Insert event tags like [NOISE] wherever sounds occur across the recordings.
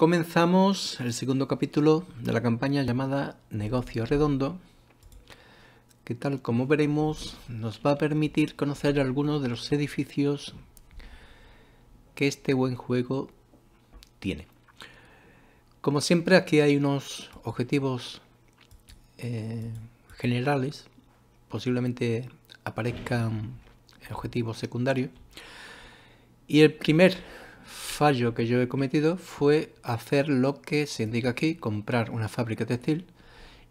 Comenzamos el segundo capítulo de la campaña llamada Negocio Redondo, que tal como veremos nos va a permitir conocer algunos de los edificios que este buen juego tiene. Como siempre aquí hay unos objetivos eh, generales, posiblemente aparezcan objetivos secundarios. Y el primer fallo que yo he cometido fue hacer lo que se indica aquí, comprar una fábrica textil.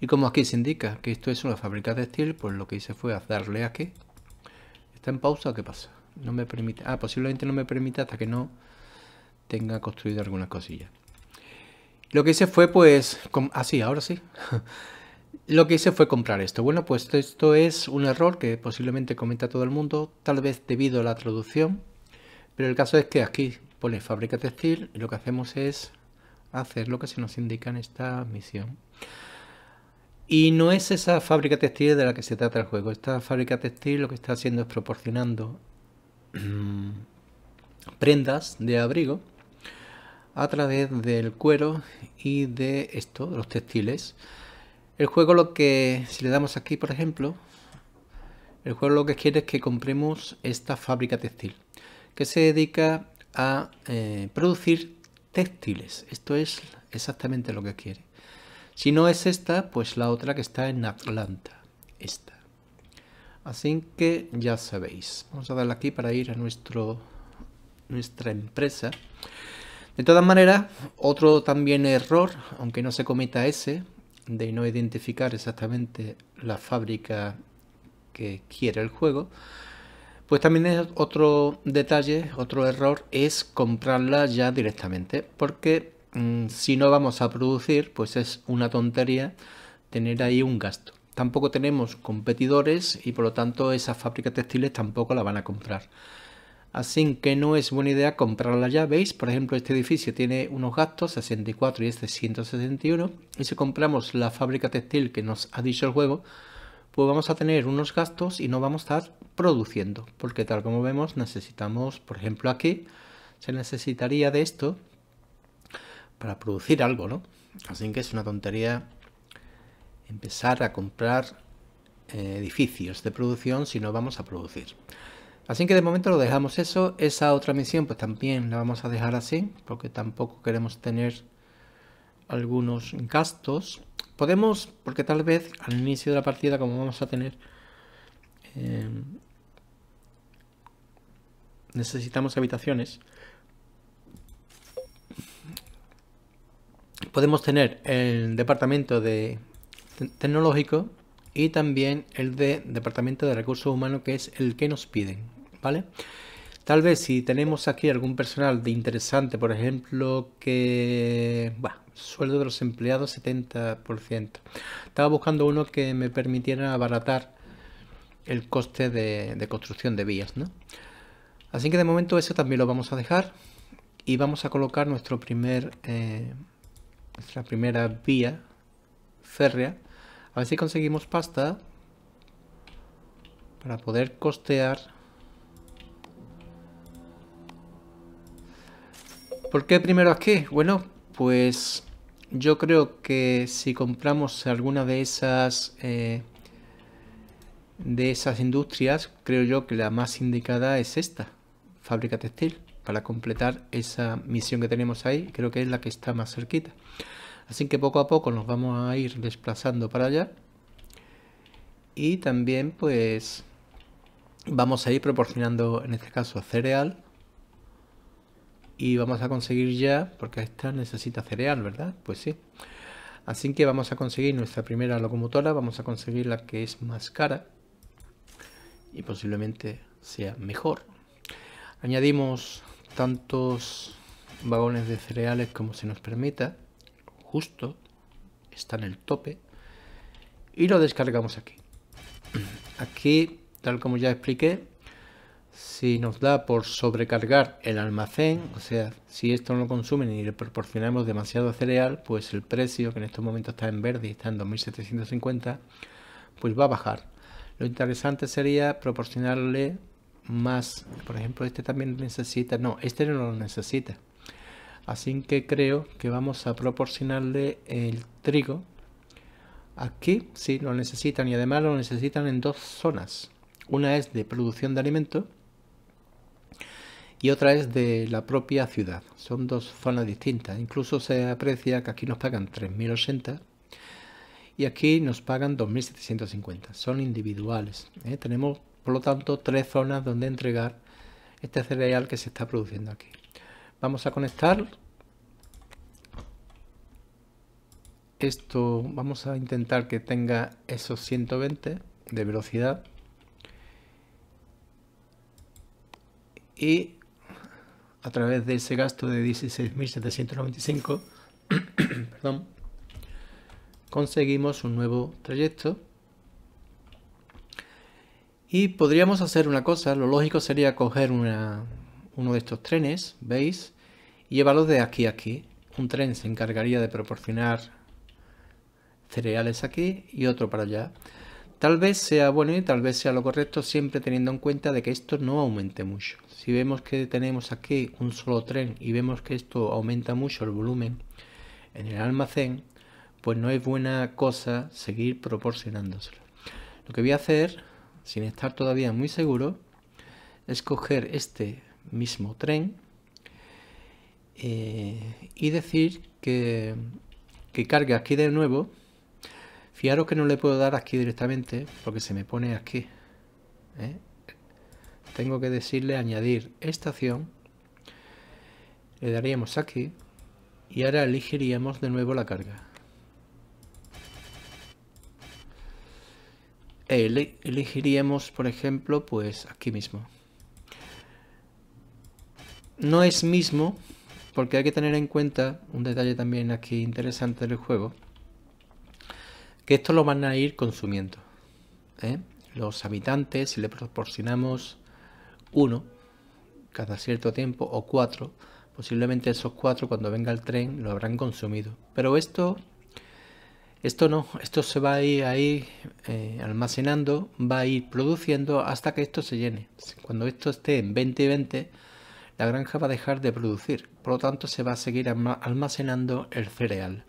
Y como aquí se indica que esto es una fábrica textil, pues lo que hice fue darle aquí. ¿Está en pausa o qué pasa? No me permite. Ah, posiblemente no me permita hasta que no tenga construido alguna cosilla. Lo que hice fue, pues, así, ah, ahora sí. [LAUGHS] Lo que hice fue comprar esto. Bueno, pues esto es un error que posiblemente cometa todo el mundo, tal vez debido a la traducción, pero el caso es que aquí pone pues fábrica textil y lo que hacemos es hacer lo que se nos indica en esta misión. Y no es esa fábrica textil de la que se trata el juego. Esta fábrica textil lo que está haciendo es proporcionando mm, prendas de abrigo a través del cuero y de esto, los textiles. El juego lo que, si le damos aquí por ejemplo, el juego lo que quiere es que compremos esta fábrica textil que se dedica a eh, producir textiles. Esto es exactamente lo que quiere. Si no es esta, pues la otra que está en Atlanta. Esta. Así que ya sabéis. Vamos a darle aquí para ir a nuestro, nuestra empresa. De todas maneras, otro también error, aunque no se cometa ese, de no identificar exactamente la fábrica que quiere el juego, pues también es otro detalle, otro error, es comprarla ya directamente, porque mm, si no vamos a producir, pues es una tontería tener ahí un gasto. Tampoco tenemos competidores y por lo tanto esas fábricas textiles tampoco la van a comprar. Así que no es buena idea comprarla ya, ¿veis? Por ejemplo, este edificio tiene unos gastos, 64 y este 161, y si compramos la fábrica textil que nos ha dicho el juego, pues vamos a tener unos gastos y no vamos a estar produciendo, porque tal como vemos necesitamos, por ejemplo aquí, se necesitaría de esto para producir algo, ¿no? Así que es una tontería empezar a comprar eh, edificios de producción si no vamos a producir. Así que de momento lo dejamos eso. Esa otra misión pues también la vamos a dejar así porque tampoco queremos tener algunos gastos. Podemos, porque tal vez al inicio de la partida, como vamos a tener, em, necesitamos habitaciones. Podemos tener el departamento de tecnológico y también el de departamento de recursos humanos, que es el que nos piden, ¿vale? vale Tal vez si tenemos aquí algún personal de interesante, por ejemplo, que... sueldo de los empleados 70%. Estaba buscando uno que me permitiera abaratar el coste de, construcción de vías, ¿no? Así que de momento eso también lo vamos a dejar y vamos a colocar nuestro primer, eh, nuestra primera vía férrea. A ver si conseguimos pasta para poder costear ¿Por qué primero aquí? Bueno, pues yo creo que si compramos alguna de esas eh, de esas industrias, creo yo que la más indicada es esta, fábrica textil, para completar esa misión que tenemos ahí, creo que es la que está más cerquita. Así que poco a poco nos vamos a ir desplazando para allá. Y también pues vamos a ir proporcionando, en este caso, cereal y vamos a conseguir ya, porque esta necesita cereal, ¿verdad? Pues sí. Así que vamos a conseguir nuestra primera locomotora, vamos a conseguir la que es más cara y posiblemente sea mejor. Añadimos tantos vagones de cereales como se nos permita, justo, está en el tope, y lo descargamos aquí. [CLEARS THROAT] Aquí, tal como ya expliqué, si nos da por sobrecargar el almacén, o sea, si esto no lo consumen y le proporcionamos demasiado cereal, pues el precio, que en estos momentos está en verde y está en 2.750, pues va a bajar. Lo interesante sería proporcionarle más, por ejemplo, este también necesita, no, este no lo necesita. Así que creo que vamos a proporcionarle el trigo. Aquí sí lo necesitan y además lo necesitan en dos zonas. Una es de producción de alimentos y otra es de la propia ciudad. Son dos zonas distintas. Incluso se aprecia que aquí nos pagan 3.080 y aquí nos pagan 2.750. Son individuales. ¿eh? Tenemos, por lo tanto, tres zonas donde entregar este cereal que se está produciendo aquí. Vamos a conectar. Esto vamos a intentar que tenga esos 120 de velocidad. y a través de ese gasto de 16.795, [COUGHS] conseguimos un nuevo trayecto. Y podríamos hacer una cosa, lo lógico sería coger uno de estos trenes, ¿veis? Y llevarlos de aquí a aquí. Un tren se encargaría de proporcionar cereales aquí y otro para allá. Tal vez sea bueno y tal vez sea lo correcto siempre teniendo en cuenta de que esto no aumente mucho. Si vemos que tenemos aquí un solo tren y vemos que esto aumenta mucho el volumen en el almacén, pues no es buena cosa seguir proporcionándoselo. Lo que voy a hacer, sin estar todavía muy seguro, es coger este mismo tren eh, y decir que, que cargue aquí de nuevo Fijaros que no le puedo dar aquí directamente porque se me pone aquí. ¿eh? Tengo que decirle añadir esta estación. Le daríamos aquí. Y ahora elegiríamos de nuevo la carga. elegiríamos, por ejemplo, pues aquí mismo. No es mismo, porque hay que tener en cuenta un detalle también aquí interesante del juego que esto lo van a ir consumiendo. ¿eh? Los habitantes, si le proporcionamos uno cada cierto tiempo o cuatro, posiblemente esos cuatro cuando venga el tren lo habrán consumido. Pero esto, esto no, esto se va a ir, eh, almacenando, va a ir produciendo hasta que esto se llene. Cuando esto esté en 20 la granja va a dejar de producir, por lo tanto se va a seguir almacenando el cereal.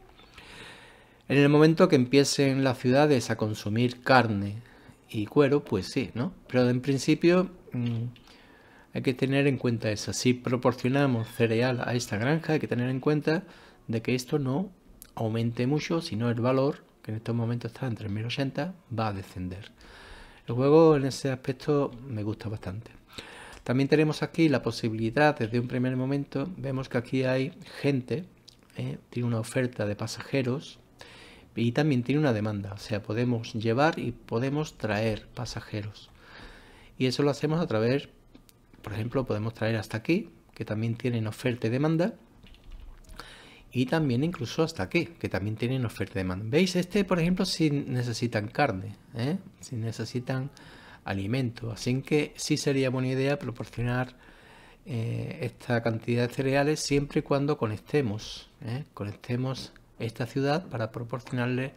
En el momento que empiecen las ciudades a consumir carne y cuero, pues sí, ¿no? Pero en principio mm, hay que tener en cuenta eso. Si proporcionamos cereal a esta granja, hay que tener en cuenta de que esto no aumente mucho, sino el valor, que en estos momentos está en 3080, va a descender. El juego en ese aspecto me gusta bastante. También tenemos aquí la posibilidad, desde un primer momento, vemos que aquí hay gente, ¿eh? tiene una oferta de pasajeros y también tiene una demanda, o sea, podemos llevar y podemos traer pasajeros. Y eso lo hacemos a través, por ejemplo, podemos traer hasta aquí, que también tienen oferta y demanda, y también incluso hasta aquí, que también tienen oferta y demanda. ¿Veis? Este, por ejemplo, si necesitan carne, ¿eh? si necesitan alimento, así que sí sería buena idea proporcionar eh, esta cantidad de cereales siempre y cuando conectemos, ¿eh? conectemos esta ciudad para proporcionarle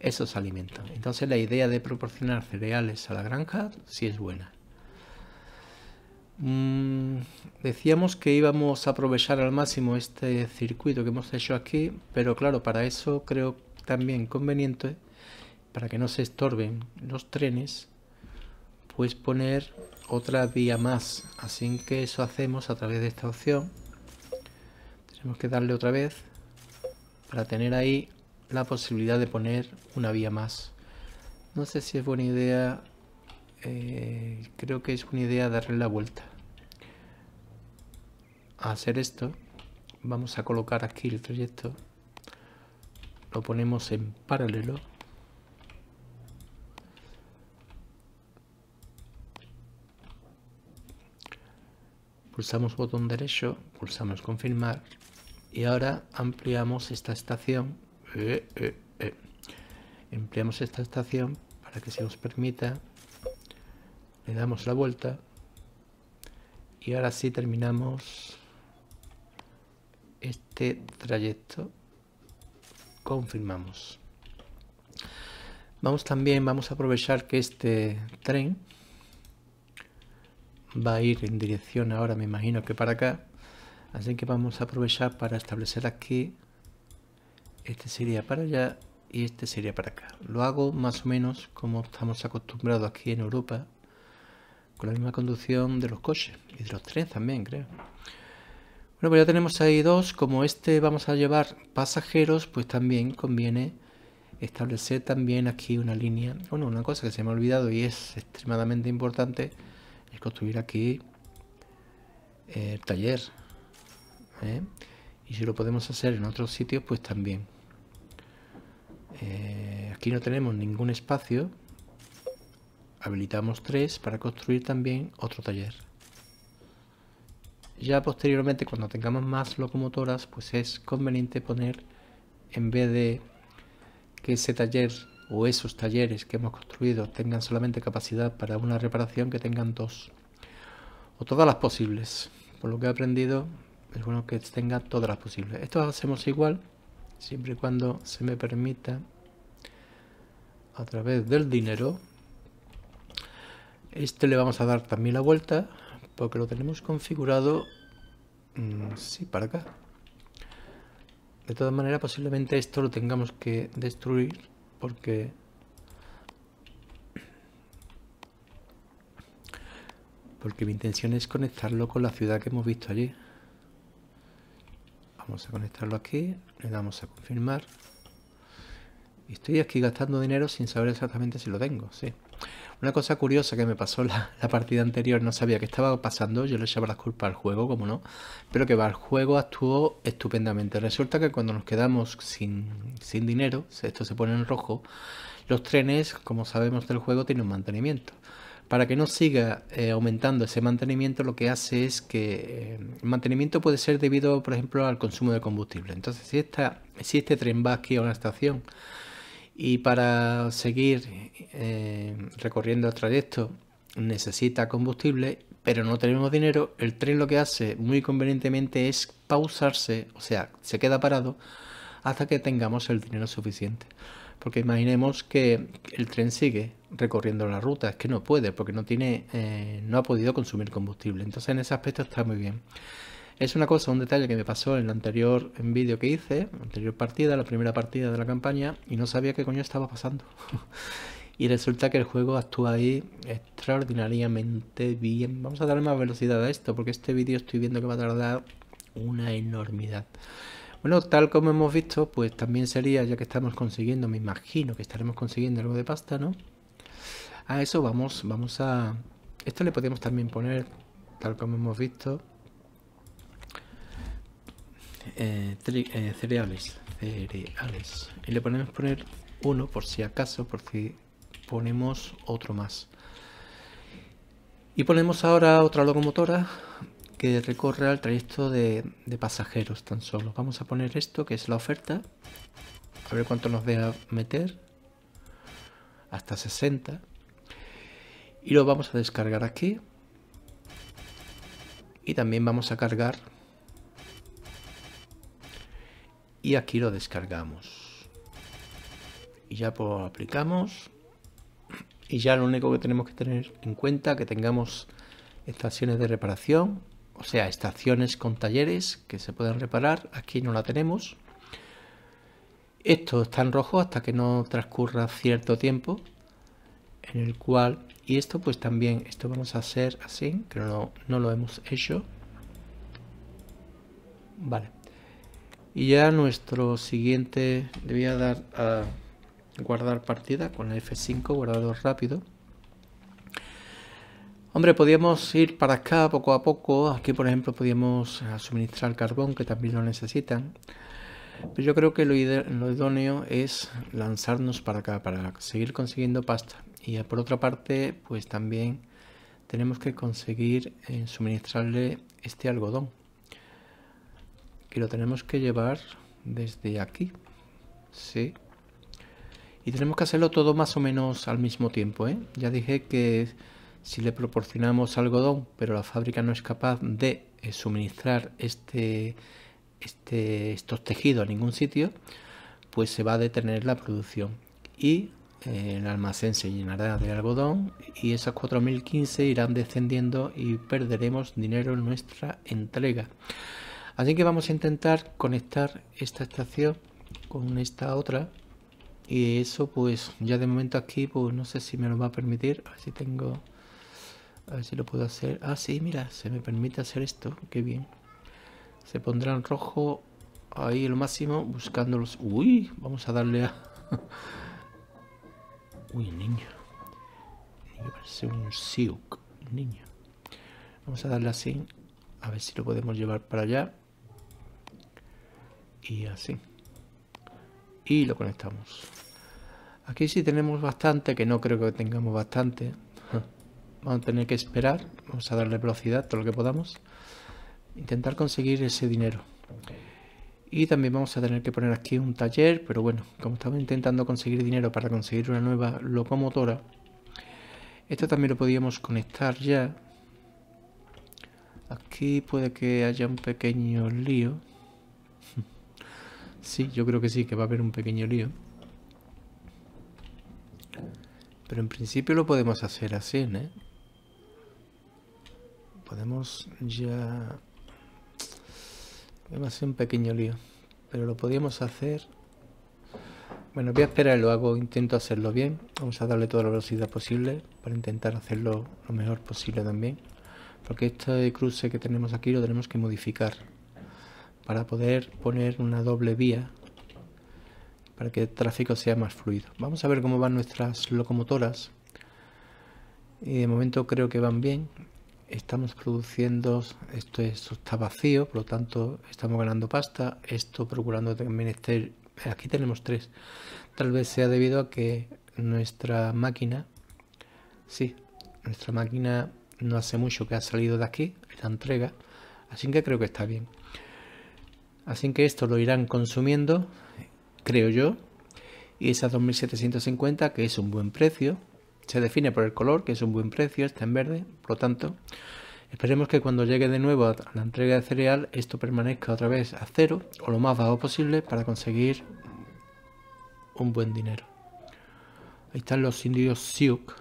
esos alimentos. Entonces la idea de proporcionar cereales a la granja sí es buena. Mm, decíamos que íbamos a aprovechar al máximo este circuito que hemos hecho aquí, pero claro, para eso creo también conveniente, para que no se estorben los trenes, pues poner otra vía más. Así que eso hacemos a través de esta opción. Tenemos que darle otra vez para tener ahí la posibilidad de poner una vía más. No sé si es buena idea, eh, creo que es buena idea darle la vuelta. A hacer esto, vamos a colocar aquí el trayecto, lo ponemos en paralelo. Pulsamos botón derecho, pulsamos confirmar y ahora ampliamos esta estación ampliamos eh, eh, eh, esta estación para que se nos permita le damos la vuelta y ahora sí terminamos este trayecto confirmamos vamos también vamos a aprovechar que este tren va a ir en dirección ahora me imagino que para acá así que vamos a aprovechar para establecer aquí este sería para allá y este sería para acá lo hago más o menos como estamos acostumbrados aquí en Europa con la misma conducción de los coches y de los trenes también creo bueno pues ya tenemos ahí dos como este vamos a llevar pasajeros pues también conviene establecer también aquí una línea bueno una cosa que se me ha olvidado y es extremadamente importante es construir aquí eh, el taller ¿eh? y si lo podemos hacer en otros sitios pues también eh, aquí no tenemos ningún espacio habilitamos tres para construir también otro taller ya posteriormente cuando tengamos más locomotoras pues es conveniente poner en vez de que ese taller o esos talleres que hemos construido tengan solamente capacidad para una reparación que tengan dos o todas las posibles por lo que he aprendido es bueno que tenga todas las posibles. Esto lo hacemos igual, siempre y cuando se me permita, a través del dinero. Este le vamos a dar también la vuelta, porque lo tenemos configurado, mm, sí, para acá. De todas maneras, posiblemente esto lo tengamos que destruir, porque porque mi intención es conectarlo con la ciudad que hemos visto allí vamos a conectarlo aquí le damos a confirmar y estoy aquí gastando dinero sin saber exactamente si lo tengo sí una cosa curiosa que me pasó la, partida anterior no sabía qué estaba pasando yo le echaba las culpas al juego como no pero que va el juego actuó estupendamente resulta que cuando nos quedamos sin, sin dinero esto se pone en rojo los trenes como sabemos del juego tienen mantenimiento para que no siga eh, aumentando ese mantenimiento, lo que hace es que eh, el mantenimiento puede ser debido, por ejemplo, al consumo de combustible. Entonces, si si este tren va aquí a una estación y para seguir eh, recorriendo el trayecto necesita combustible, pero no tenemos dinero, el tren lo que hace muy convenientemente es pausarse, o sea, se queda parado hasta que tengamos el dinero suficiente. Porque imaginemos que el tren sigue recorriendo la ruta, es que no puede, porque no tiene, eh, no ha podido consumir combustible. Entonces en ese aspecto está muy bien. Es una cosa, un detalle que me pasó en el anterior vídeo que hice, anterior partida, la primera partida de la campaña, y no sabía qué coño estaba pasando. [LAUGHS] y resulta que el juego actúa ahí extraordinariamente bien. Vamos a darle más velocidad a esto, porque este vídeo estoy viendo que va a tardar una enormidad. Bueno, tal como hemos visto, pues también sería, ya que estamos consiguiendo, me imagino que estaremos consiguiendo algo de pasta, ¿no? A eso vamos, vamos a... Esto le podemos también poner, tal como hemos visto, eh, eh, cereales, cereales. Y le ponemos poner uno por si acaso, por si ponemos otro más. Y ponemos ahora otra locomotora que recorre el trayecto de, pasajeros tan solo. Vamos a poner esto que es la oferta. A ver cuánto nos deja meter. Hasta 60. Y lo vamos a descargar aquí. Y también vamos a cargar. Y aquí lo descargamos. Y ya pues, aplicamos. Y ya lo único que tenemos que tener en cuenta que tengamos estaciones de reparación o sea, estaciones con talleres que se pueden reparar. Aquí no la tenemos. Esto está en rojo hasta que no transcurra cierto tiempo en el cual... Y esto pues también, esto vamos a hacer así, que no, lo hemos hecho. Vale. Y ya nuestro siguiente... debía dar a guardar partida con el F5, guardador rápido. Hombre, podíamos ir para acá poco a poco. Aquí, por ejemplo, podíamos eh, suministrar carbón, que también lo necesitan. Pero yo creo que lo, idóneo es lanzarnos para acá, para seguir consiguiendo pasta. Y eh, por otra parte, pues también tenemos que conseguir eh, suministrarle este algodón. Que lo tenemos que llevar desde aquí. Sí. Y tenemos que hacerlo todo más o menos al mismo tiempo, ¿eh? Ya dije que si le proporcionamos algodón, pero la fábrica no es capaz de eh, suministrar este, este, estos tejidos a ningún sitio, pues se va a detener la producción y eh, el almacén se llenará de algodón y esas 4.015 irán descendiendo y perderemos dinero en nuestra entrega. Así que vamos a intentar conectar esta estación con esta otra y eso pues ya de momento aquí pues no sé si me lo va a permitir, así tengo... A ver si lo puedo hacer. Ah, sí, mira, se me permite hacer esto. Qué bien. Se pondrá en rojo ahí el máximo buscando los... Uy, vamos a darle a... [LAUGHS] Uy, niño. niño un Niño. Vamos a darle así. A ver si lo podemos llevar para allá. Y así. Y lo conectamos. Aquí sí tenemos bastante, que no creo que tengamos bastante. Vamos a tener que esperar. Vamos a darle velocidad todo lo que podamos. Intentar conseguir ese dinero. Y también vamos a tener que poner aquí un taller. Pero bueno, como estamos intentando conseguir dinero para conseguir una nueva locomotora. Esto también lo podíamos conectar ya. Aquí puede que haya un pequeño lío. [LAUGHS] Sí, yo creo que sí, que va a haber un pequeño lío. Pero en principio lo podemos hacer así, ¿eh? podemos ya... Va a ser un pequeño lío. Pero lo podíamos hacer... Bueno, voy a esperar, lo hago, intento hacerlo bien. Vamos a darle toda la velocidad posible para intentar hacerlo lo mejor posible también. Porque este cruce que tenemos aquí lo tenemos que modificar para poder poner una doble vía para que el tráfico sea más fluido. Vamos a ver cómo van nuestras locomotoras. Y de momento creo que van bien estamos produciendo, esto, está vacío, por lo tanto estamos ganando pasta, esto procurando también este, aquí tenemos tres, tal vez sea debido a que nuestra máquina, sí, nuestra máquina no hace mucho que ha salido de aquí, la entrega, así que creo que está bien. Así que esto lo irán consumiendo, creo yo, y esas 2.750, que es un buen precio, se define por el color, que es un buen precio, está en verde, por lo tanto, esperemos que cuando llegue de nuevo a la entrega de cereal esto permanezca otra vez a cero o lo más bajo posible para conseguir un buen dinero. Ahí están los indios Siuk.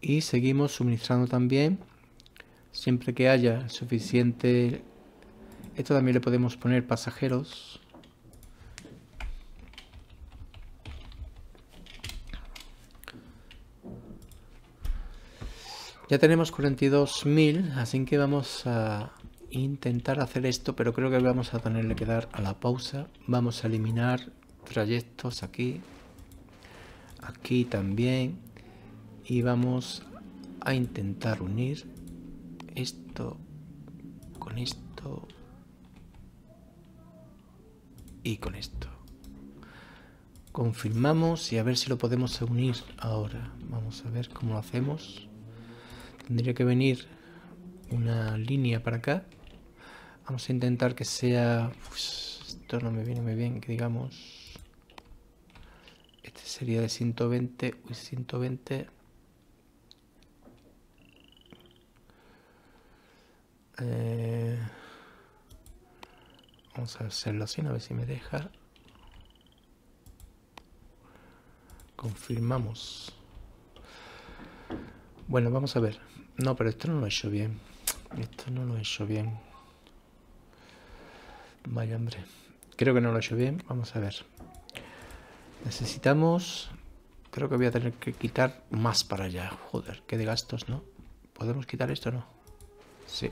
Y seguimos suministrando también, siempre que haya suficiente... Esto también le podemos poner pasajeros. Ya tenemos 42.000, así que vamos a intentar hacer esto, pero creo que vamos a tenerle que dar a la pausa. Vamos a eliminar trayectos aquí, aquí también, y vamos a intentar unir esto con esto y con esto. Confirmamos y a ver si lo podemos unir ahora. Vamos a ver cómo lo hacemos tendría que venir una línea para acá. Vamos a intentar que sea... Pues, esto no me viene muy bien, que digamos... Este sería de 120, uy, 120... Eh, vamos a hacerlo así, a ver si me deja. Confirmamos. Bueno, vamos a ver. No, pero esto no lo he hecho bien. Esto no lo he hecho bien. Vaya hombre. Creo que no lo he hecho bien. Vamos a ver. Necesitamos... Creo que voy a tener que quitar más para allá. Joder, qué de gastos, ¿no? ¿Podemos quitar esto o no? Sí.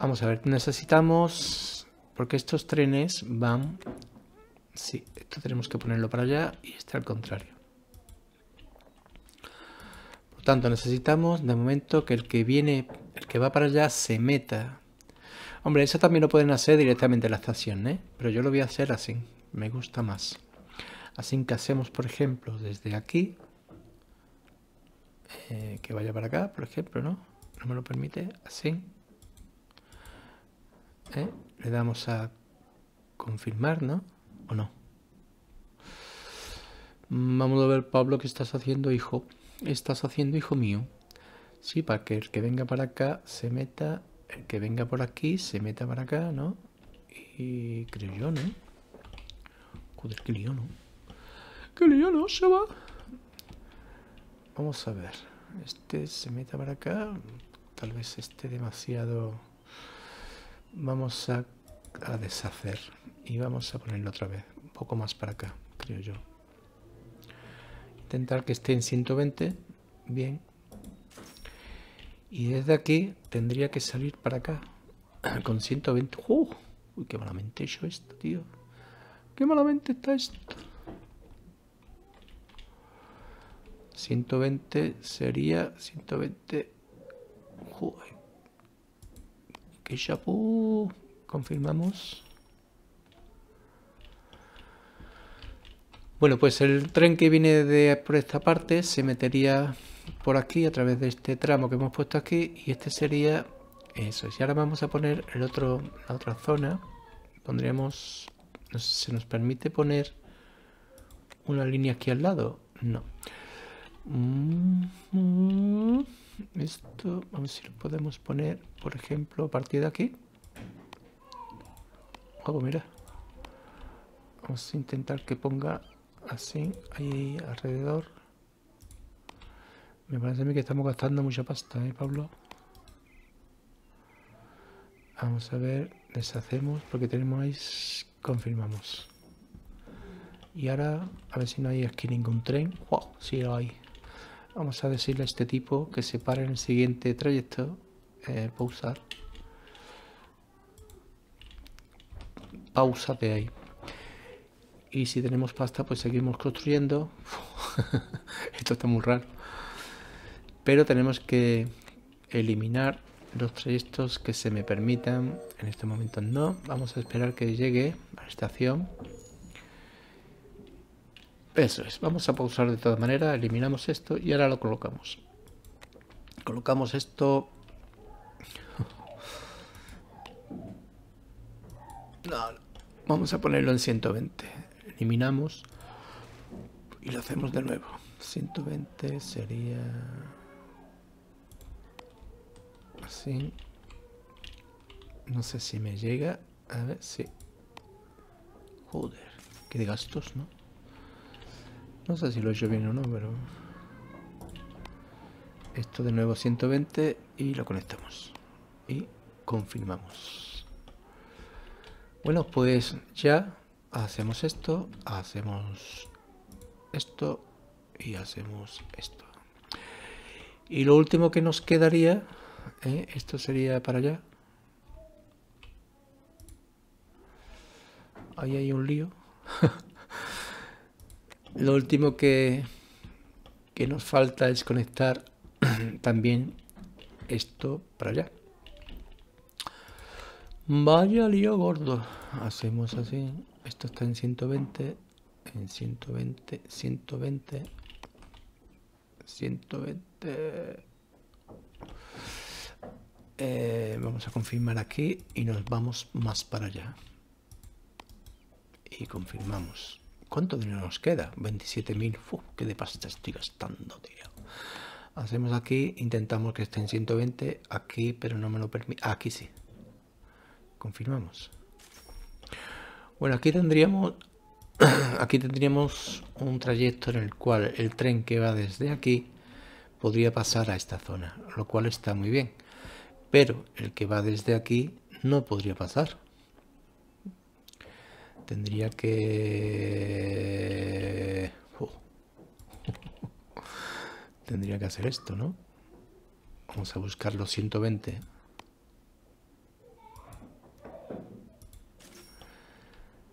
Vamos a ver. Necesitamos... Porque estos trenes van... Sí, esto tenemos que ponerlo para allá y este al contrario tanto, necesitamos de momento que el que viene, el que va para allá, se meta. Hombre, eso también lo pueden hacer directamente la estación, ¿eh? Pero yo lo voy a hacer así, me gusta más. Así que hacemos, por ejemplo, desde aquí, eh, que vaya para acá, por ejemplo, ¿no? No me lo permite, así. ¿eh? Le damos a confirmar, ¿no? ¿O no? Vamos a ver, Pablo, qué estás haciendo, hijo estás haciendo, hijo mío? Sí, para que el que venga para acá se meta, el que venga por aquí se meta para acá, ¿no? Y creo yo, ¿no? Joder, qué lío, ¿no? ¡Qué lío, no! Se va. Vamos a ver. Este se meta para acá. Tal vez esté demasiado... Vamos a, a deshacer. Y vamos a ponerlo otra vez. Un poco más para acá, creo yo intentar que esté en 120. Bien. Y desde aquí tendría que salir para acá. [CLEARS THROAT] Con 120. ¡Uh! Uy, qué malamente he esto, tío. Qué malamente está esto. 120 sería 120. que ¡Qué chapú! Confirmamos. Bueno, pues el tren que viene de por esta parte se metería por aquí a través de este tramo que hemos puesto aquí y este sería eso. Y ahora vamos a poner el otro, la otra zona. Pondríamos, se nos permite poner una línea aquí al lado. No. Mm, esto, vamos a ver si lo podemos poner, por ejemplo, a partir de aquí. Oh, mira. Vamos a intentar que ponga así, ahí alrededor. Me parece a mí que estamos gastando mucha pasta, ¿eh, Pablo? Vamos a ver, deshacemos porque tenemos ahí, confirmamos. Y ahora, a ver si no hay aquí ningún tren. ¡Wow! Sí hay. Vamos a decirle a este tipo que se pare en el siguiente trayecto. Eh, pausar. Pausa de ahí y si tenemos pasta pues seguimos construyendo [LAUGHS] esto está muy raro pero tenemos que eliminar los trayectos que se me permitan en este momento no vamos a esperar que llegue a la estación eso es vamos a pausar de todas maneras eliminamos esto y ahora lo colocamos colocamos esto [LAUGHS] vamos a ponerlo en 120 eliminamos y lo hacemos de nuevo. 120 sería así. No sé si me llega. A ver si. Sí. Joder, qué de gastos, ¿no? No sé si lo he hecho bien o no, pero. Esto de nuevo 120 y lo conectamos. Y confirmamos. Bueno, pues ya hacemos esto, hacemos esto y hacemos esto. Y lo último que nos quedaría, ¿eh? esto sería para allá. Ahí hay un lío. [LAUGHS] lo último que, que nos falta es conectar [CLEARS THROAT] también esto para allá. Vaya lío gordo. Hacemos así. Esto está en 120, en 120, 120, 120. vamos a confirmar aquí y nos vamos más para allá. Y confirmamos. ¿Cuánto dinero nos queda? 27.000. ¡Qué de pasta estoy gastando, tío! Hacemos aquí, intentamos que esté en 120, aquí, pero no me lo permite. aquí sí. Confirmamos. Bueno, aquí tendríamos, [CLEARS THROAT] aquí tendríamos un trayecto en el cual el tren que va desde aquí podría pasar a esta zona, lo cual está muy bien. Pero el que va desde aquí no podría pasar. Tendría que... [LAUGHS] Tendría que hacer esto, ¿no? Vamos a buscar los 120.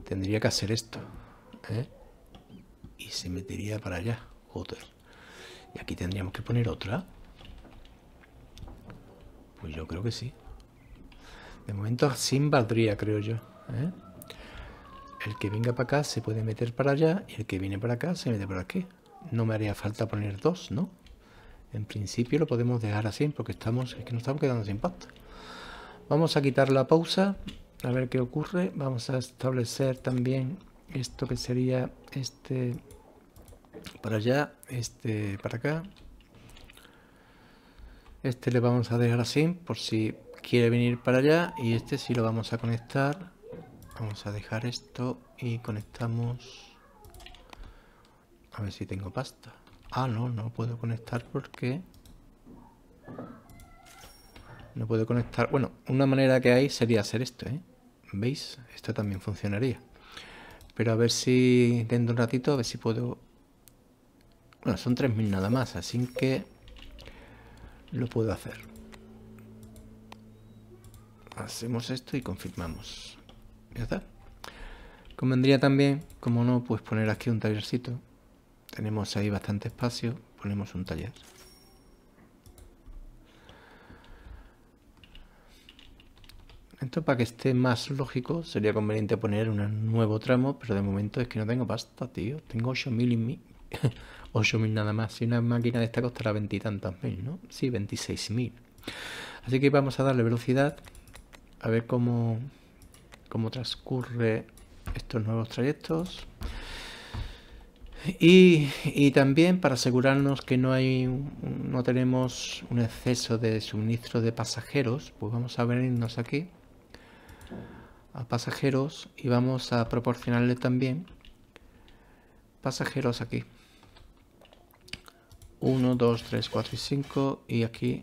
tendría que hacer esto. ¿eh? Y se metería para allá. Otra. Y aquí tendríamos que poner otra. Pues yo creo que sí. De momento sin valdría, creo yo. ¿eh? El que venga para acá se puede meter para allá y el que viene para acá se mete para aquí. No me haría falta poner dos, ¿no? En principio lo podemos dejar así porque estamos, es que nos estamos quedando sin pasta. Vamos a quitar la pausa a ver qué ocurre vamos a establecer también esto que sería este para allá este para acá este le vamos a dejar así por si quiere venir para allá y este sí lo vamos a conectar vamos a dejar esto y conectamos a ver si tengo pasta ah no no puedo conectar porque no puedo conectar. Bueno, una manera que hay sería hacer esto, ¿eh? ¿Veis? Esto también funcionaría. Pero a ver si dentro de un ratito, a ver si puedo... Bueno, son 3.000 nada más, así que lo puedo hacer. Hacemos esto y confirmamos. Ya está. Convendría también, como no, pues poner aquí un tallercito. Tenemos ahí bastante espacio, ponemos un taller. Esto para que esté más lógico sería conveniente poner un nuevo tramo, pero de momento es que no tengo pasta, tío. Tengo 8.000 y 8.000 [LAUGHS] nada más. Y una máquina de esta costará veintitantas mil, ¿no? Sí, 26.000. Así que vamos a darle velocidad, a ver cómo, cómo transcurre estos nuevos trayectos. Y, y, también para asegurarnos que no hay no tenemos un exceso de suministro de pasajeros, pues vamos a venirnos aquí a pasajeros y vamos a proporcionarle también pasajeros aquí 1, 2, 3, 4 y 5 y aquí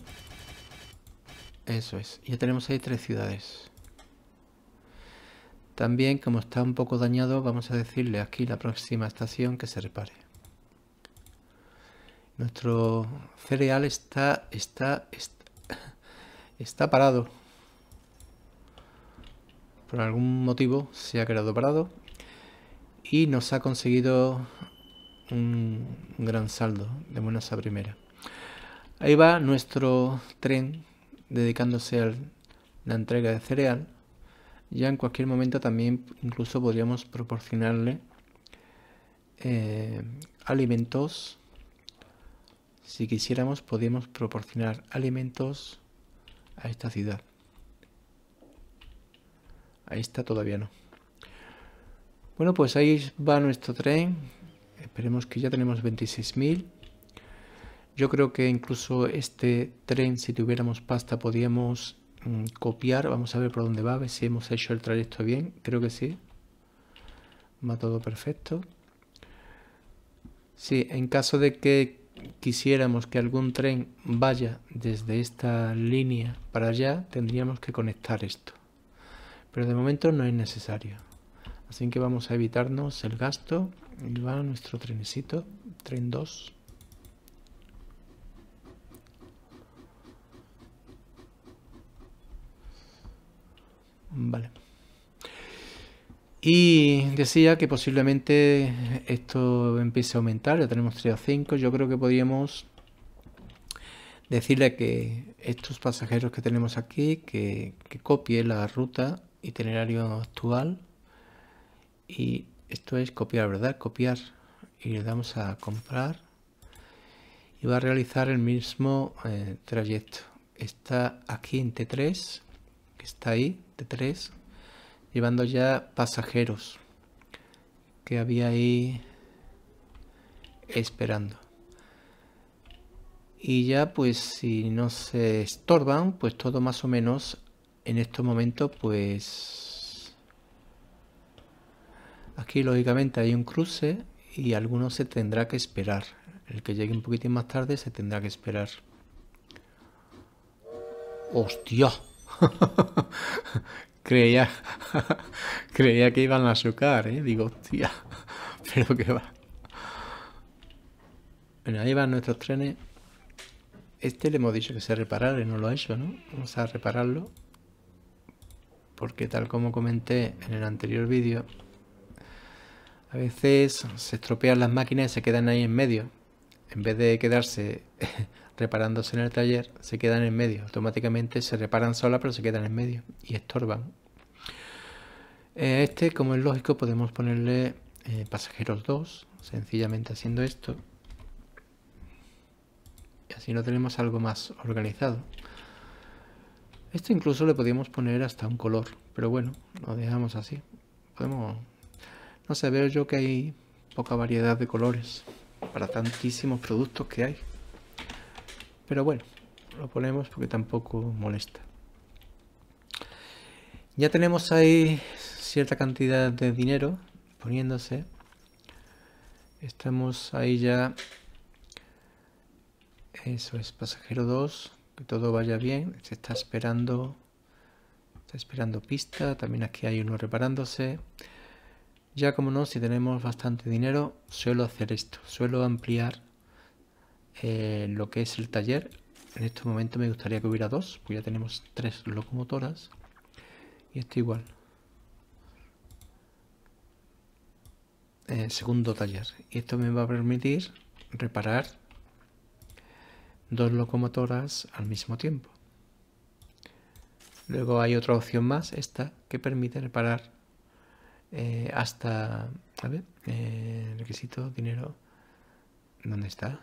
eso es, ya tenemos ahí tres ciudades también como está un poco dañado vamos a decirle aquí la próxima estación que se repare nuestro cereal está, está, está, [COUGHS] está parado por algún motivo se ha quedado parado y nos ha conseguido un gran saldo de buenas a primera. Ahí va nuestro tren dedicándose a la entrega de cereal. Ya en cualquier momento también incluso podríamos proporcionarle eh, alimentos. Si quisiéramos, podríamos proporcionar alimentos a esta ciudad. Ahí está, todavía no. Bueno, pues ahí va nuestro tren. Esperemos que ya tenemos 26.000. Yo creo que incluso este tren, si tuviéramos pasta, podíamos mm, copiar. Vamos a ver por dónde va, a ver si hemos hecho el trayecto bien. Creo que sí. Va todo perfecto. Sí, en caso de que quisiéramos que algún tren vaya desde esta línea para allá, tendríamos que conectar esto pero de momento no es necesario. Así que vamos a evitarnos el gasto y va nuestro trenecito, tren 2. Vale. Y decía que posiblemente esto empiece a aumentar, ya tenemos 3 a 5, yo creo que podríamos decirle que estos pasajeros que tenemos aquí, que, que copie la ruta itinerario actual y esto es copiar, ¿verdad? Copiar y le damos a comprar y va a realizar el mismo eh, trayecto. Está aquí en T3, que está ahí, T3, llevando ya pasajeros que había ahí esperando. Y ya pues si no se estorban, pues todo más o menos en estos momentos pues aquí lógicamente hay un cruce y alguno se tendrá que esperar el que llegue un poquitín más tarde se tendrá que esperar hostia [LAUGHS] [LAUGHS] creía que iban a chocar ¿eh? digo hostia [LAUGHS] pero que va bueno ahí van nuestros trenes este le hemos dicho que se reparara y no lo ha hecho no vamos a repararlo porque tal como comenté en el anterior vídeo, a veces se estropean las máquinas y se quedan ahí en medio. En vez de quedarse [LAUGHS] reparándose en el taller, se quedan en medio. Automáticamente se reparan solas, pero se quedan en medio y estorban. Eh, este, como es lógico, podemos ponerle eh, pasajeros 2, sencillamente haciendo esto. Y así no tenemos algo más organizado. Esto incluso le podíamos poner hasta un color, pero bueno, lo dejamos así. Podemos... No sé, veo yo que hay poca variedad de colores para tantísimos productos que hay. Pero bueno, lo ponemos porque tampoco molesta. Ya tenemos ahí cierta cantidad de dinero poniéndose. Estamos ahí ya. Eso es, pasajero 2 que todo vaya bien. Se está esperando, está esperando pista. También aquí hay uno reparándose. Ya como no, si tenemos bastante dinero, suelo hacer esto. Suelo ampliar eh, lo que es el taller. En este momento me gustaría que hubiera dos, pues ya tenemos tres locomotoras. Y esto igual. Eh, segundo taller. Y esto me va a permitir reparar dos locomotoras al mismo tiempo. Luego hay otra opción más, esta, que permite reparar eh, hasta... A ver, eh, requisito, dinero... ¿Dónde está?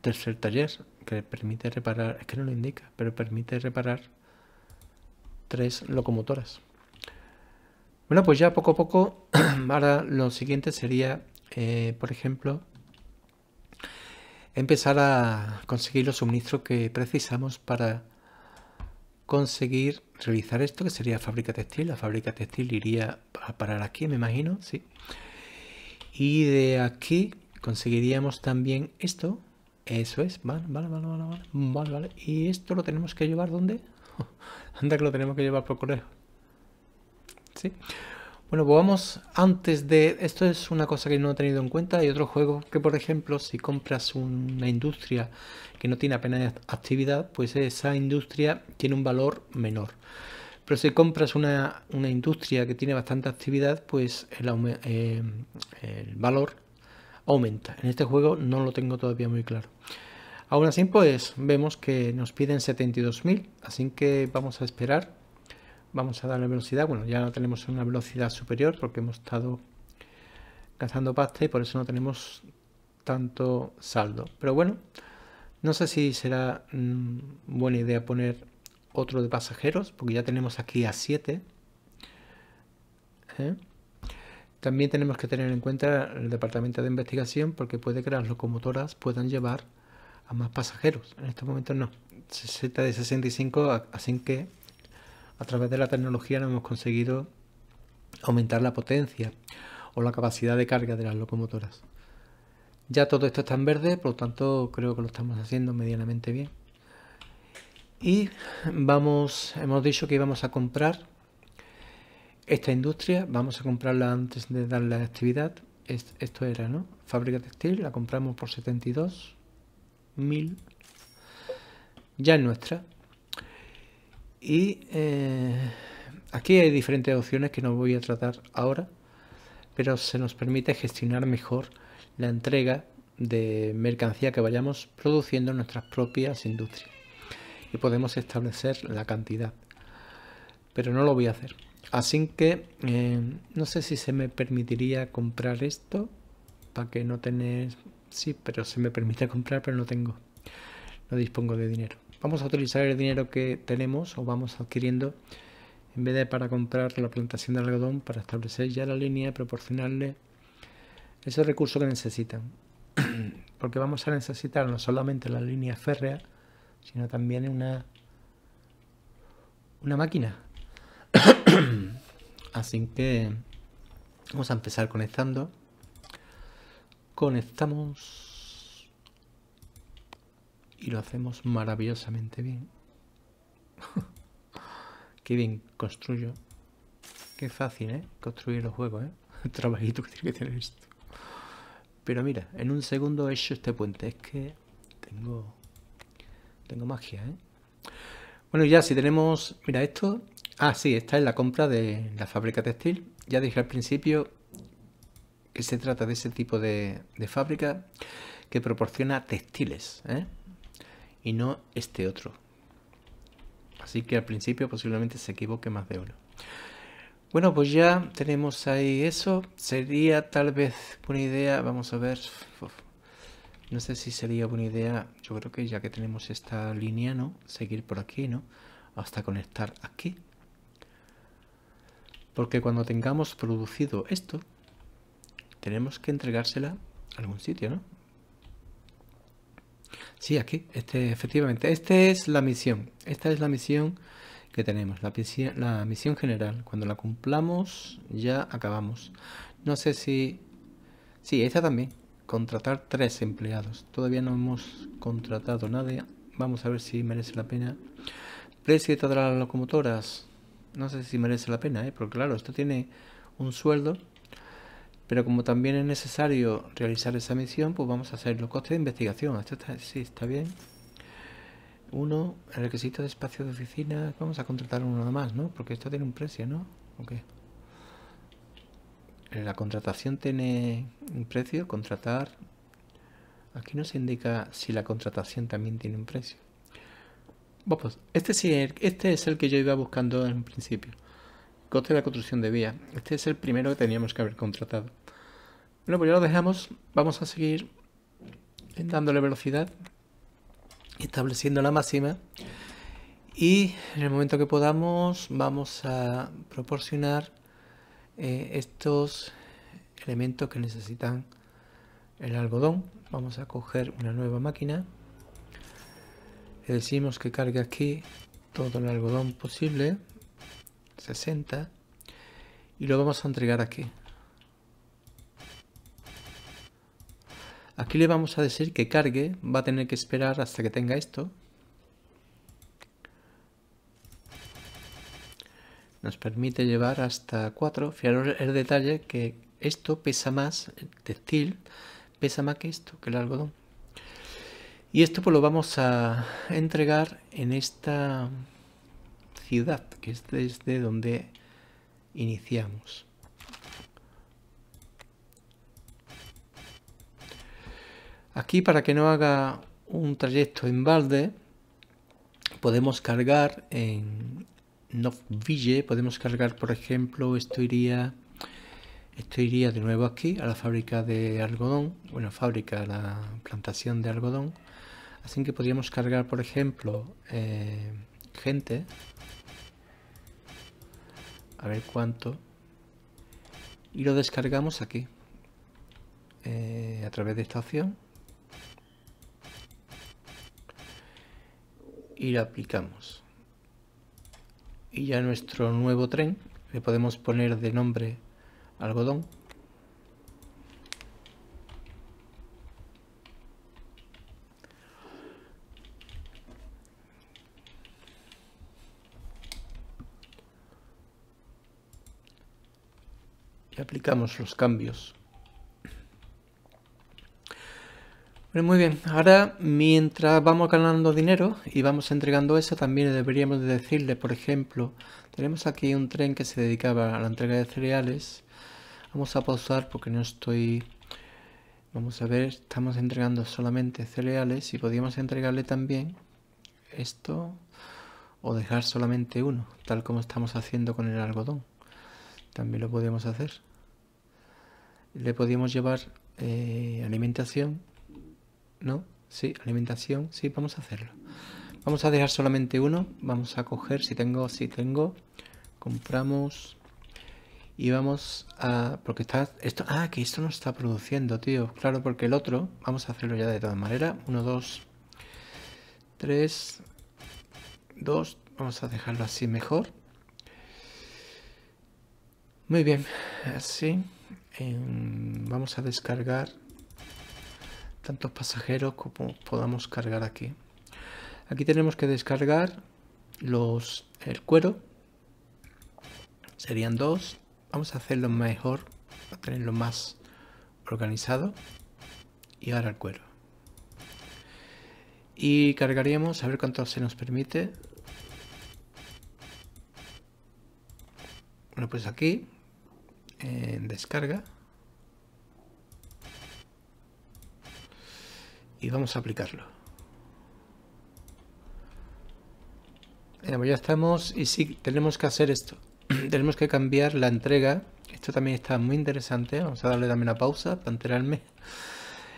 Tercer taller, que permite reparar... Es que no lo indica, pero permite reparar tres locomotoras. Bueno, pues ya poco a poco, [CLEARS THROAT] ahora lo siguiente sería, eh, por ejemplo, empezar a conseguir los suministros que precisamos para conseguir realizar esto, que sería fábrica textil. La fábrica textil iría a parar aquí, me imagino, sí. Y de aquí conseguiríamos también esto. Eso es, vale, vale, vale, vale, vale, vale, Y esto lo tenemos que llevar, ¿dónde? [LAUGHS] Anda que lo tenemos que llevar por correo. Sí. Bueno, pues vamos antes de... Esto es una cosa que no he tenido en cuenta. Hay otro juego que, por ejemplo, si compras una industria que no tiene apenas actividad, pues esa industria tiene un valor menor. Pero si compras una, industria que tiene bastante actividad, pues el, eh, el valor aumenta. En este juego no lo tengo todavía muy claro. Aún así, pues vemos que nos piden 72.000, así que vamos a esperar vamos a darle velocidad. Bueno, ya no tenemos una velocidad superior porque hemos estado cazando pasta y por eso no tenemos tanto saldo. Pero bueno, no sé si será mm, buena idea poner otro de pasajeros porque ya tenemos aquí a 7. ¿eh? También tenemos que tener en cuenta el departamento de investigación porque puede que las locomotoras puedan llevar a más pasajeros. En estos momentos no. 60 de 65, así que a través de la tecnología no hemos conseguido aumentar la potencia o la capacidad de carga de las locomotoras. Ya todo esto está en verde, por lo tanto creo que lo estamos haciendo medianamente bien. Y vamos, hemos dicho que íbamos a comprar esta industria, vamos a comprarla antes de darle la actividad. esto era, ¿no? Fábrica textil, la compramos por 72.000. Ya es nuestra. Y eh, aquí hay diferentes opciones que no voy a tratar ahora, pero se nos permite gestionar mejor la entrega de mercancía que vayamos produciendo en nuestras propias industrias. Y podemos establecer la cantidad. Pero no lo voy a hacer. Así que eh, no sé si se me permitiría comprar esto para que no tener... Sí, pero se me permite comprar, pero no tengo. No dispongo de dinero vamos a utilizar el dinero que tenemos o vamos adquiriendo en vez de para comprar la plantación de algodón para establecer ya la línea y proporcionarle ese recurso que necesitan. [CLEARS THROAT] Porque vamos a necesitar no solamente la línea férrea, sino también una, una máquina. [CLEARS THROAT] Así que vamos a empezar conectando. Conectamos y lo hacemos maravillosamente bien. [LAUGHS] Qué bien construyo. Qué fácil, ¿eh? Construir los juegos, ¿eh? [LAUGHS] El trabajito que tiene esto. Pero mira, en un segundo he hecho este puente. Es que tengo... Tengo magia, ¿eh? Bueno, ya si tenemos... Mira, esto... Ah, sí, esta es la compra de la fábrica textil. Ya dije al principio que se trata de ese tipo de, de fábrica que proporciona textiles, ¿eh? y no este otro. Así que al principio posiblemente se equivoque más de uno. Bueno, pues ya tenemos ahí eso. Sería tal vez buena idea, vamos a ver. No sé si sería buena idea, yo creo que ya que tenemos esta línea, ¿no? Seguir por aquí, ¿no? Hasta conectar aquí. Porque cuando tengamos producido esto, tenemos que entregársela a algún sitio, ¿no? Sí, aquí, este, efectivamente. Esta es la misión. Esta es la misión que tenemos, la, misión general. Cuando la cumplamos, ya acabamos. No sé si... Sí, esta también. Contratar tres empleados. Todavía no hemos contratado nadie. Vamos a ver si merece la pena. Precio de todas las locomotoras. No sé si merece la pena, ¿eh? porque claro, esto tiene un sueldo pero como también es necesario realizar esa misión, pues vamos a hacer los costes de investigación. Esto sí, está bien. Uno, el requisito de espacio de oficina. Vamos a contratar uno más, ¿no? Porque esto tiene un precio, ¿no? Ok. La contratación tiene un precio. Contratar. Aquí no se indica si la contratación también tiene un precio. Pues, este, este es el que yo iba buscando en principio. Coste de la construcción de vía. Este es el primero que teníamos que haber contratado. Bueno, pues ya lo dejamos. Vamos a seguir dándole velocidad, estableciendo la máxima. Y en el momento que podamos vamos a proporcionar eh, estos elementos que necesitan el algodón. Vamos a coger una nueva máquina. Le decimos que cargue aquí todo el algodón posible. 60. Y lo vamos a entregar aquí. Aquí le vamos a decir que cargue, va a tener que esperar hasta que tenga esto. Nos permite llevar hasta 4. Fijaros el detalle que esto pesa más, el textil pesa más que esto, que el algodón. Y esto pues lo vamos a entregar en esta ciudad, que es desde donde iniciamos. Aquí para que no haga un trayecto en balde, podemos cargar en Novville, podemos cargar por ejemplo, esto iría, esto iría de nuevo aquí a la fábrica de algodón, bueno, fábrica, la plantación de algodón. Así que podríamos cargar por ejemplo, eh, gente, a ver cuánto, y lo descargamos aquí, eh, a través de esta opción. y la aplicamos. Y ya nuestro nuevo tren le podemos poner de nombre algodón. Y aplicamos los cambios muy bien, ahora mientras vamos ganando dinero y vamos entregando eso, también deberíamos decirle, por ejemplo, tenemos aquí un tren que se dedicaba a la entrega de cereales. Vamos a pausar porque no estoy... Vamos a ver, estamos entregando solamente cereales y podríamos entregarle también esto o dejar solamente uno, tal como estamos haciendo con el algodón. También lo podríamos hacer. Le podíamos llevar eh, alimentación ¿no? Sí, alimentación, sí, vamos a hacerlo. Vamos a dejar solamente uno. Vamos a coger, si tengo, si tengo, compramos y vamos a... Porque está... Esto, ah, que esto no está produciendo, tío. Claro, porque el otro... Vamos a hacerlo ya de todas maneras. Uno, dos, tres, dos. Vamos a dejarlo así mejor. Muy bien, así. Em, vamos a descargar tantos pasajeros como podamos cargar aquí. Aquí tenemos que descargar los, el cuero. Serían dos. Vamos a hacerlo mejor, a tenerlo más organizado. Y ahora el cuero. Y cargaríamos, a ver cuánto se nos permite. Bueno, pues aquí, en descarga. y vamos a aplicarlo. Pues ya estamos y sí, tenemos que hacer esto. [CLEARS THROAT] tenemos que cambiar la entrega. Esto también está muy interesante. Vamos a darle también a pausa para enterarme.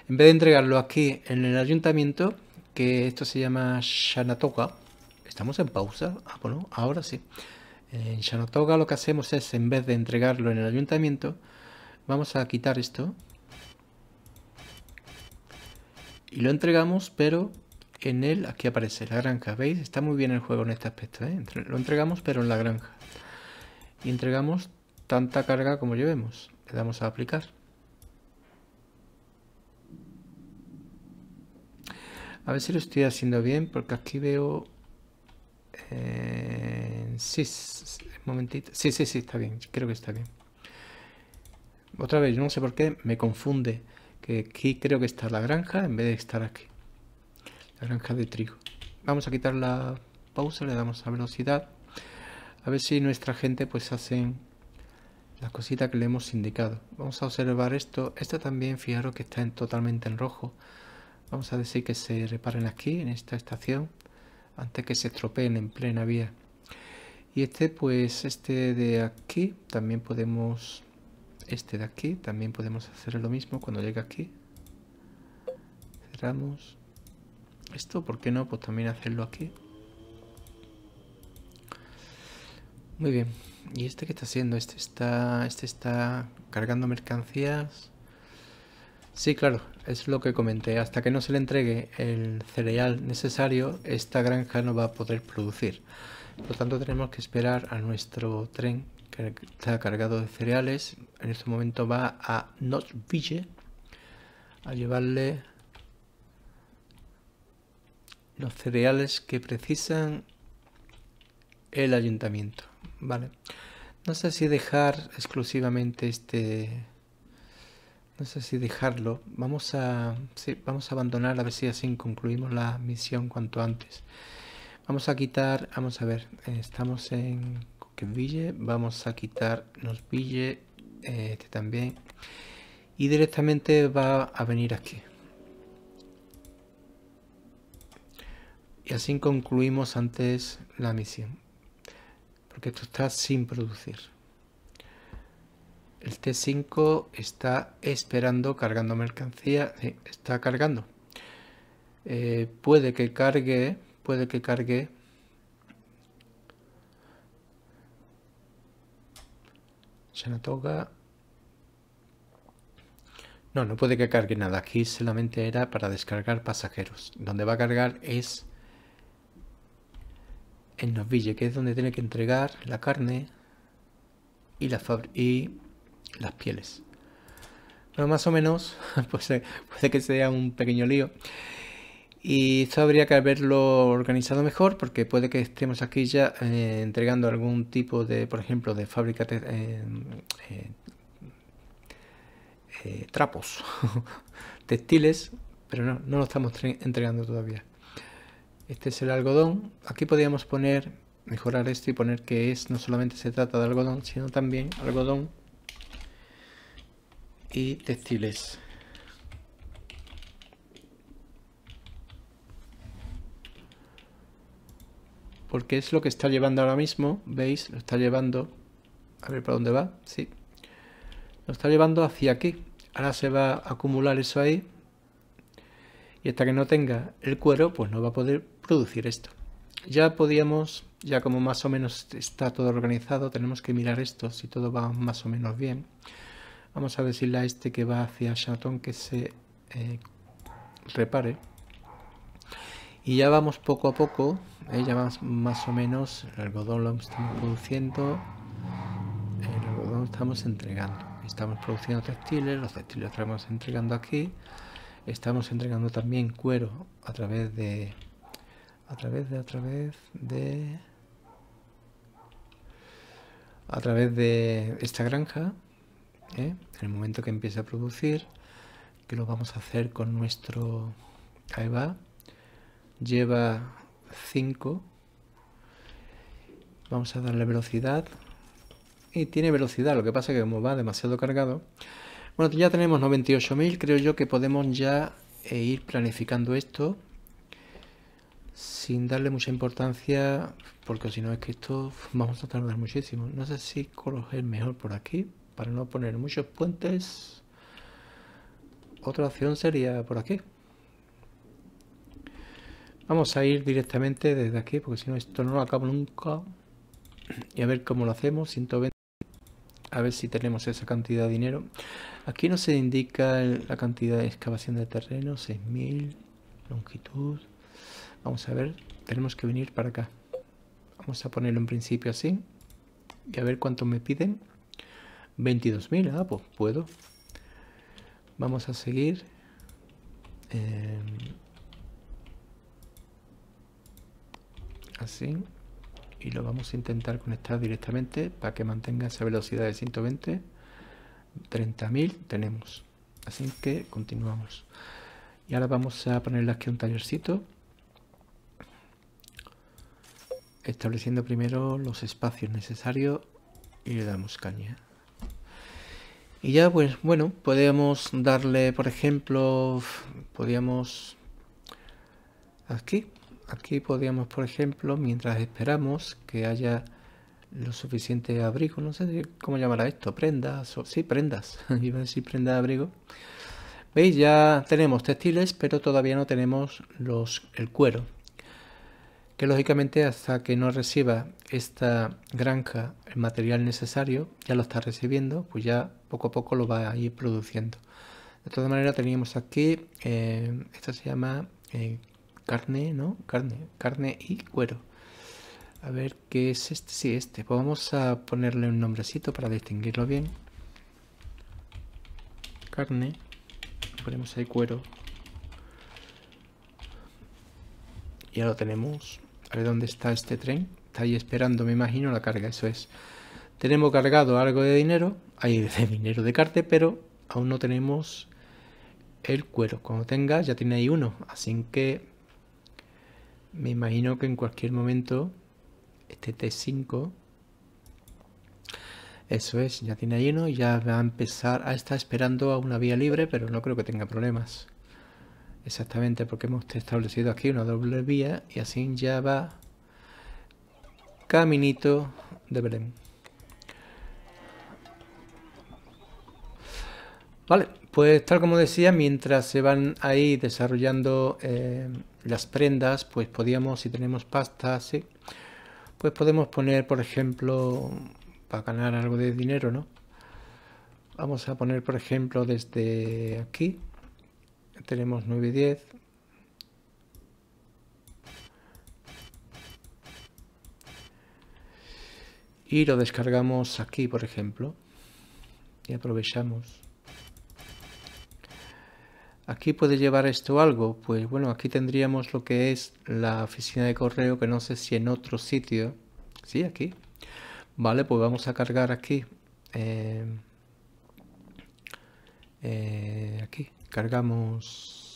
En vez de entregarlo aquí en el ayuntamiento, que esto se llama Shanatoga. ¿Estamos en pausa? Ah, bueno, ahora sí. En Shanatoga lo que hacemos es, en vez de entregarlo en el ayuntamiento, vamos a quitar esto y lo entregamos, pero en él, aquí aparece la granja, ¿veis? Está muy bien el juego en este aspecto, ¿eh? Lo entregamos, pero en la granja. Y entregamos tanta carga como llevemos. Le damos a aplicar. A ver si lo estoy haciendo bien, porque aquí veo... Eh, sí, un momentito. Sí, sí, sí, está bien. Creo que está bien. Otra vez, no sé por qué, me confunde. Eh, aquí creo que está la granja en vez de estar aquí. La granja de trigo. Vamos a quitar la pausa, le damos a velocidad. A ver si nuestra gente pues hacen las cositas que le hemos indicado. Vamos a observar esto. Esto también, fijaros que está en, totalmente en rojo. Vamos a decir que se reparen aquí, en esta estación, antes que se estropeen en plena vía. Y este, pues este de aquí, también podemos este de aquí. También podemos hacer lo mismo cuando llegue aquí. Cerramos. Esto, ¿por qué no? Pues también hacerlo aquí. Muy bien. ¿Y este qué está haciendo? Este está, este está cargando mercancías. Sí, claro, es lo que comenté. Hasta que no se le entregue el cereal necesario, esta granja no va a poder producir. Por lo tanto, tenemos que esperar a nuestro tren está cargado de cereales. En este momento va a Notville a llevarle los cereales que precisan el ayuntamiento. Vale. No sé si dejar exclusivamente este... No sé si dejarlo. Vamos a... vamos a abandonar a ver si así concluimos la misión cuanto antes. Vamos a quitar... Vamos a ver. Eh, estamos en vamos a quitar quitar Ville, eh, este también, y directamente va a venir aquí. Y así concluimos antes la misión, porque esto está sin producir. El T5 está esperando, cargando mercancía, está cargando. Eh, puede que cargue, puede que cargue No, no puede que cargue nada. Aquí solamente era para descargar pasajeros. Donde va a cargar es en Noville, que es donde tiene que entregar la carne y, la y las pieles. Pero más o menos, [LAUGHS] pues, eh, puede que sea un pequeño lío y esto habría que haberlo organizado mejor porque puede que estemos aquí ya eh, entregando algún tipo de, por ejemplo, de fábrica de eh, eh, trapos [LAUGHS] textiles, pero no, no lo estamos entregando todavía. Este es el algodón. Aquí podríamos poner, mejorar esto y poner que es no solamente se trata de algodón, sino también algodón y textiles. porque es lo que está llevando ahora mismo, ¿veis? Lo está llevando, a ver para dónde va, sí, lo está llevando hacia aquí. Ahora se va a acumular eso ahí y hasta que no tenga el cuero, pues no va a poder producir esto. Ya podíamos, ya como más o menos está todo organizado, tenemos que mirar esto, si todo va más o menos bien. Vamos a decirle a este que va hacia Chaton que se eh, repare. Y ya vamos poco a poco, eh, ya más, más o menos el algodón lo estamos produciendo, el algodón lo estamos entregando. Estamos produciendo textiles, los textiles los estamos entregando aquí. Estamos entregando también cuero a través de... A través de... A través de... A través de esta granja. Eh, en el momento que empiece a producir, que lo vamos a hacer con nuestro... Ahí lleva 5. Vamos a darle velocidad. Y tiene velocidad, lo que pasa que como va demasiado cargado. Bueno, ya tenemos 98.000, creo yo que podemos ya eh, ir planificando esto sin darle mucha importancia, porque si no es que esto vamos a tardar muchísimo. No sé si coger mejor por aquí, para no poner muchos puentes. Otra opción sería por aquí. Vamos a ir directamente desde aquí, porque si no esto no lo acabo nunca. Y a ver cómo lo hacemos, 120. A ver si tenemos esa cantidad de dinero. Aquí no se indica la cantidad de excavación de terreno, 6.000, longitud. Vamos a ver, tenemos que venir para acá. Vamos a ponerlo en principio así. Y a ver cuánto me piden. 22.000, ah, pues puedo. Vamos a seguir. Em, así y lo vamos a intentar conectar directamente para que mantenga esa velocidad de 120 30.000 tenemos así que continuamos y ahora vamos a ponerle aquí un tallercito estableciendo primero los espacios necesarios y le damos caña y ya pues bueno podemos darle por ejemplo podríamos aquí Aquí podríamos, por ejemplo, mientras esperamos que haya lo suficiente abrigo, no sé cómo llamará esto, prendas, o sí, prendas, [LAUGHS] iba a decir prenda de abrigo. Veis, ya tenemos textiles, pero todavía no tenemos los, el cuero. Que lógicamente hasta que no reciba esta granja el material necesario, ya lo está recibiendo, pues ya poco a poco lo va a ir produciendo. De todas maneras, teníamos aquí, eh, esta se llama eh, Carne, ¿no? Carne, carne y cuero. A ver, ¿qué es este? Sí, este. vamos a ponerle un nombrecito para distinguirlo bien. Carne. Ponemos ahí cuero. Ya lo tenemos. A ver dónde está este tren. Está ahí esperando, me imagino, la carga. Eso es. Tenemos cargado algo de dinero. Hay [LAUGHS] de dinero de carte, pero aún no tenemos el cuero. Cuando tengas, ya tiene ahí uno. Así que me imagino que en cualquier momento este T5 eso es, ya tiene lleno y ya va a empezar a ah, estar esperando a una vía libre, pero no creo que tenga problemas. Exactamente, porque hemos establecido aquí una doble vía y así ya va caminito de Belén. Vale, pues tal como decía, mientras se van ahí desarrollando eh, las prendas, pues podíamos, si tenemos pasta, ¿sí? pues podemos poner, por ejemplo, para ganar algo de dinero, ¿no? Vamos a poner, por ejemplo, desde aquí, tenemos 9 y 10. Y lo descargamos aquí, por ejemplo. Y aprovechamos. Aquí puede llevar esto algo, pues bueno, aquí tendríamos lo que es la oficina de correo, que no sé si en otro sitio, sí, aquí, vale, pues vamos a cargar aquí, eh, eh, aquí, cargamos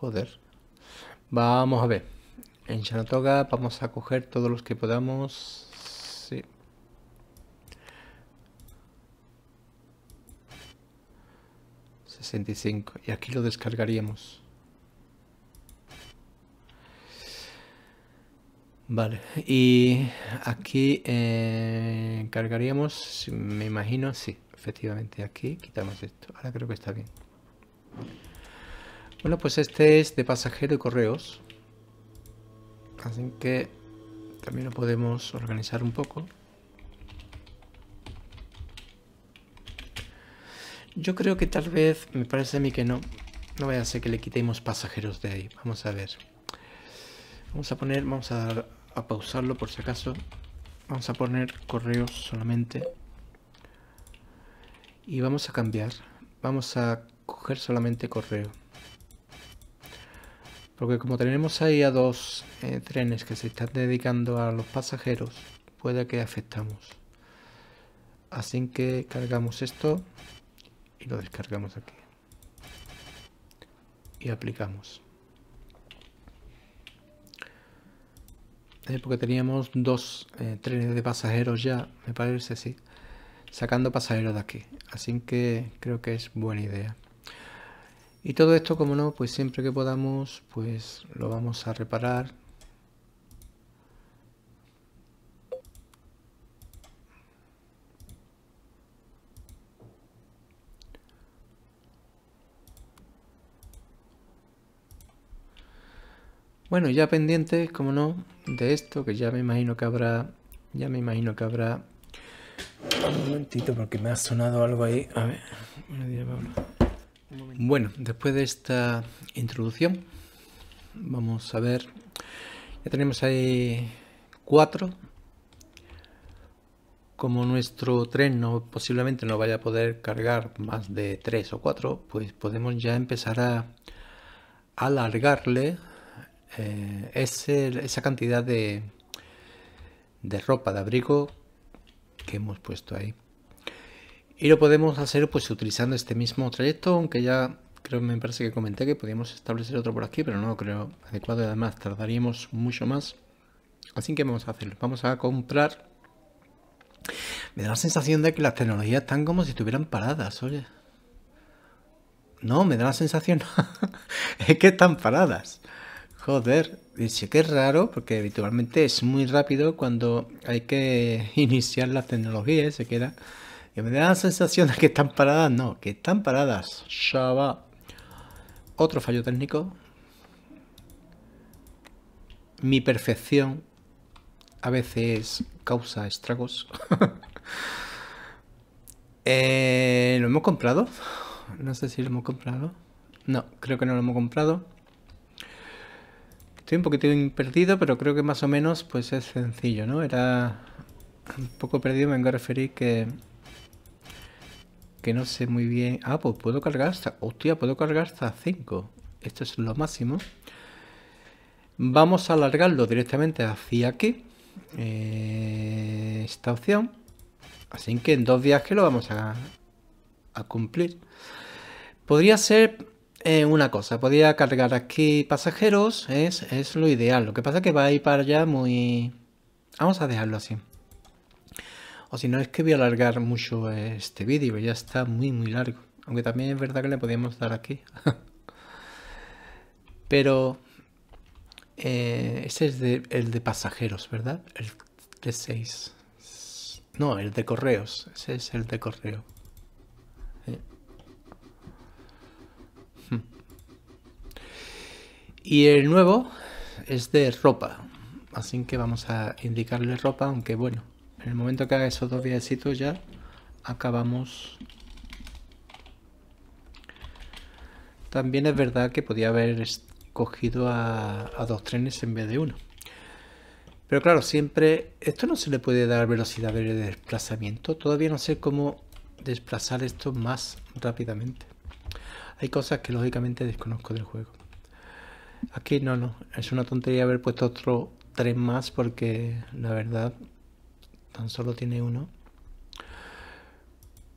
Joder. Vamos a ver. En Chanotoga vamos a coger todos los que podamos. Sí. ...65... Y aquí lo descargaríamos. Vale. Y aquí... Eh, ...cargaríamos... ...me imagino... ...sí, efectivamente. Aquí quitamos esto. Ahora creo que está bien. Bueno, pues este es de pasajero y correos. Así que también lo podemos organizar un poco. Yo creo que tal vez, me parece a mí que no. No vaya a ser que le quitemos pasajeros de ahí. Vamos a ver. Vamos a poner, vamos a, a pausarlo por si acaso. Vamos a poner correos solamente. Y vamos a cambiar. Vamos a coger solamente correo. Porque como tenemos ahí a dos eh, trenes que se están dedicando a los pasajeros, puede que afectamos. Así que cargamos esto y lo descargamos aquí. Y aplicamos. Eh, porque teníamos dos eh, trenes de pasajeros ya, me parece, así Sacando pasajeros de aquí. Así que creo que es buena idea. Y todo esto, como no, pues siempre que podamos, pues lo vamos a reparar. Bueno, ya pendientes, como no, de esto, que ya me imagino que habrá, ya me imagino que habrá... Un momentito, porque me ha sonado algo ahí. A ver, bueno, después de esta introducción, vamos a ver. Ya tenemos ahí cuatro. Como nuestro tren no, posiblemente no vaya a poder cargar más de tres o cuatro, pues podemos ya empezar a alargarle eh, esa cantidad de, de ropa, de abrigo que hemos puesto ahí. Y lo podemos hacer pues utilizando este mismo trayecto, aunque ya creo me parece que comenté que podíamos establecer otro por aquí, pero no creo adecuado y además tardaríamos mucho más. Así que vamos a hacerlo. Vamos a comprar. Me da la sensación de que las tecnologías están como si estuvieran paradas, oye. No, me da la sensación. [LAUGHS] es que están paradas. Joder, dice que es raro porque habitualmente es muy rápido cuando hay que [LAUGHS] iniciar las tecnologías ¿eh? se queda me da la sensación de que están paradas, no, que están paradas. ya va Otro fallo técnico. Mi perfección a veces causa estragos. [LAUGHS] Eh, ¿Lo hemos comprado? No sé si lo hemos comprado. No, creo que no lo hemos comprado. Estoy un poquito perdido, pero creo que más o menos pues es sencillo, ¿no? Era un poco perdido, me vengo a referir que que no sé muy bien. Ah, pues puedo cargar hasta. Hostia, puedo cargar hasta 5. Esto es lo máximo. Vamos a alargarlo directamente hacia aquí. Eh, esta opción. Así que en dos viajes lo vamos a, cumplir. Podría ser eh, una cosa. Podría cargar aquí pasajeros. Es, es lo ideal. Lo que pasa es que va a ir para allá muy... Vamos a dejarlo así. O si no, es que voy a alargar mucho eh, este vídeo, ya está muy muy largo. Aunque también es verdad que le podíamos dar aquí. [LAUGHS] Pero eh, ese es el de pasajeros, ¿verdad? El de 6. No, el de correos. Ese es el de correo. Hmm. Y el nuevo es de ropa. Así que vamos a indicarle ropa, aunque bueno, en el momento que haga esos dos viajecitos ya acabamos. También es verdad que podía haber escogido a, a dos trenes en vez de uno. Pero claro, siempre... Esto no se le puede dar velocidad de desplazamiento. Todavía no sé cómo desplazar esto más rápidamente. Hay cosas que lógicamente desconozco del juego. Aquí no, no. Es una tontería haber puesto otro tren más porque la verdad tan solo tiene uno.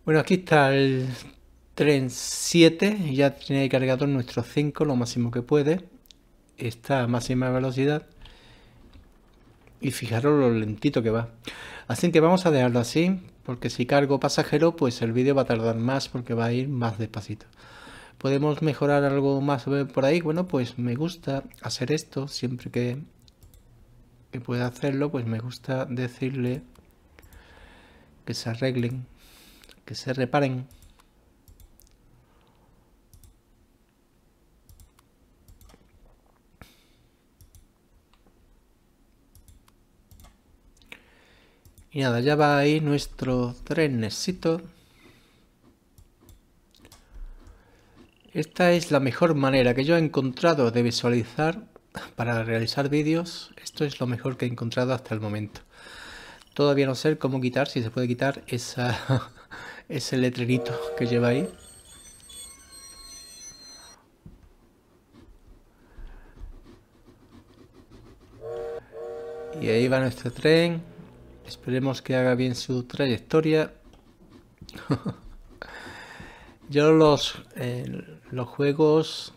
Bueno, aquí está el tren 7, ya tiene cargado nuestro 5 lo máximo que puede. Está a máxima velocidad. Y fijaros lo lentito que va. Así que vamos a dejarlo así, porque si cargo pasajero, pues el vídeo va a tardar más porque va a ir más despacito. ¿Podemos mejorar algo más por ahí? Bueno, pues me gusta hacer esto siempre que, que pueda hacerlo, pues me gusta decirle que se arreglen, que se reparen. Y nada, ya va ahí nuestro trenesito. Esta es la mejor manera que yo he encontrado de visualizar para realizar vídeos. Esto es lo mejor que he encontrado hasta el momento. Todavía no sé cómo quitar, si se puede quitar esa, [LAUGHS] ese letrerito que lleva ahí. Y ahí va nuestro tren. Esperemos que haga bien su trayectoria. [LAUGHS] Yo los, eh, los juegos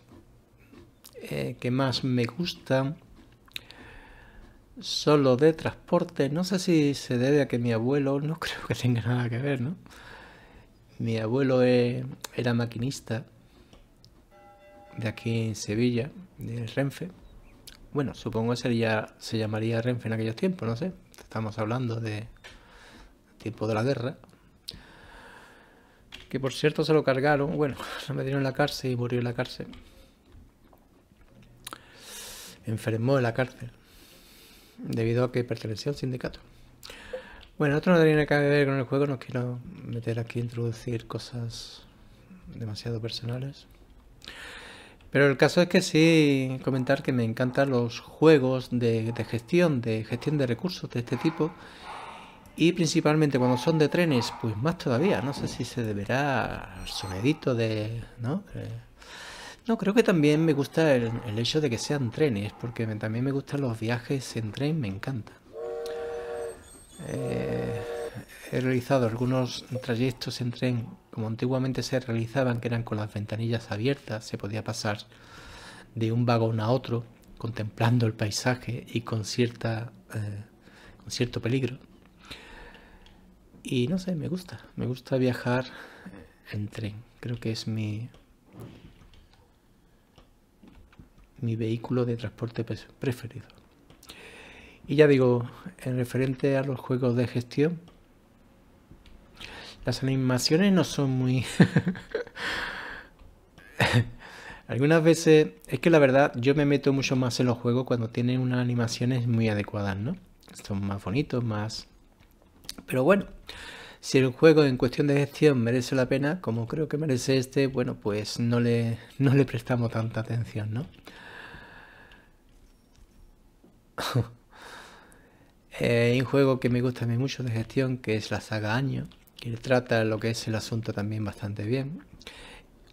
eh, que más me gustan solo de transporte. No sé si se debe a que mi abuelo, no [LAUGHS] creo que tenga nada que ver, ¿no? Mi abuelo e, era maquinista de aquí en Sevilla, de Renfe. Bueno, supongo que se llamaría Renfe en aquellos tiempos, no sé. Estamos hablando de tiempo de la guerra. Que por cierto se lo cargaron, bueno, [LAUGHS] se lo metieron en la cárcel y murió en la cárcel. Enfermó en la cárcel debido a que pertenecía al sindicato. Bueno, esto no tiene nada que ver con el juego, no quiero meter aquí, introducir cosas demasiado personales. Pero el caso es que sí comentar que me encantan los juegos de, gestión, de gestión de recursos de este tipo. Y principalmente cuando son de trenes, pues más todavía. No sé si se deberá al sonedito de, ¿no? de no, creo que también me gusta el, hecho de que sean trenes, porque también me gustan los viajes en tren, me encanta. Eh, he realizado algunos trayectos en tren, como antiguamente se realizaban, que eran con las ventanillas abiertas, se podía pasar de un vagón a otro, contemplando el paisaje y con, cierta, eh, con cierto peligro. Y no sé, me gusta, me gusta viajar en tren, creo que es mi, mi vehículo de transporte preferido. Y ya digo, en referente a los juegos de gestión, las animaciones no son muy... [LAUGHS] Algunas veces, es que la verdad, yo me meto mucho más en los juegos cuando tienen unas animaciones muy adecuadas, ¿no? Son más bonitos, más... Pero bueno, si el juego en cuestión de gestión merece la pena, como creo que merece este, bueno, pues no le, no le prestamos tanta atención, ¿no? [LAUGHS] Eh, hay un juego que me gusta mucho de gestión, que es la saga Año, que trata lo que es el asunto también bastante bien.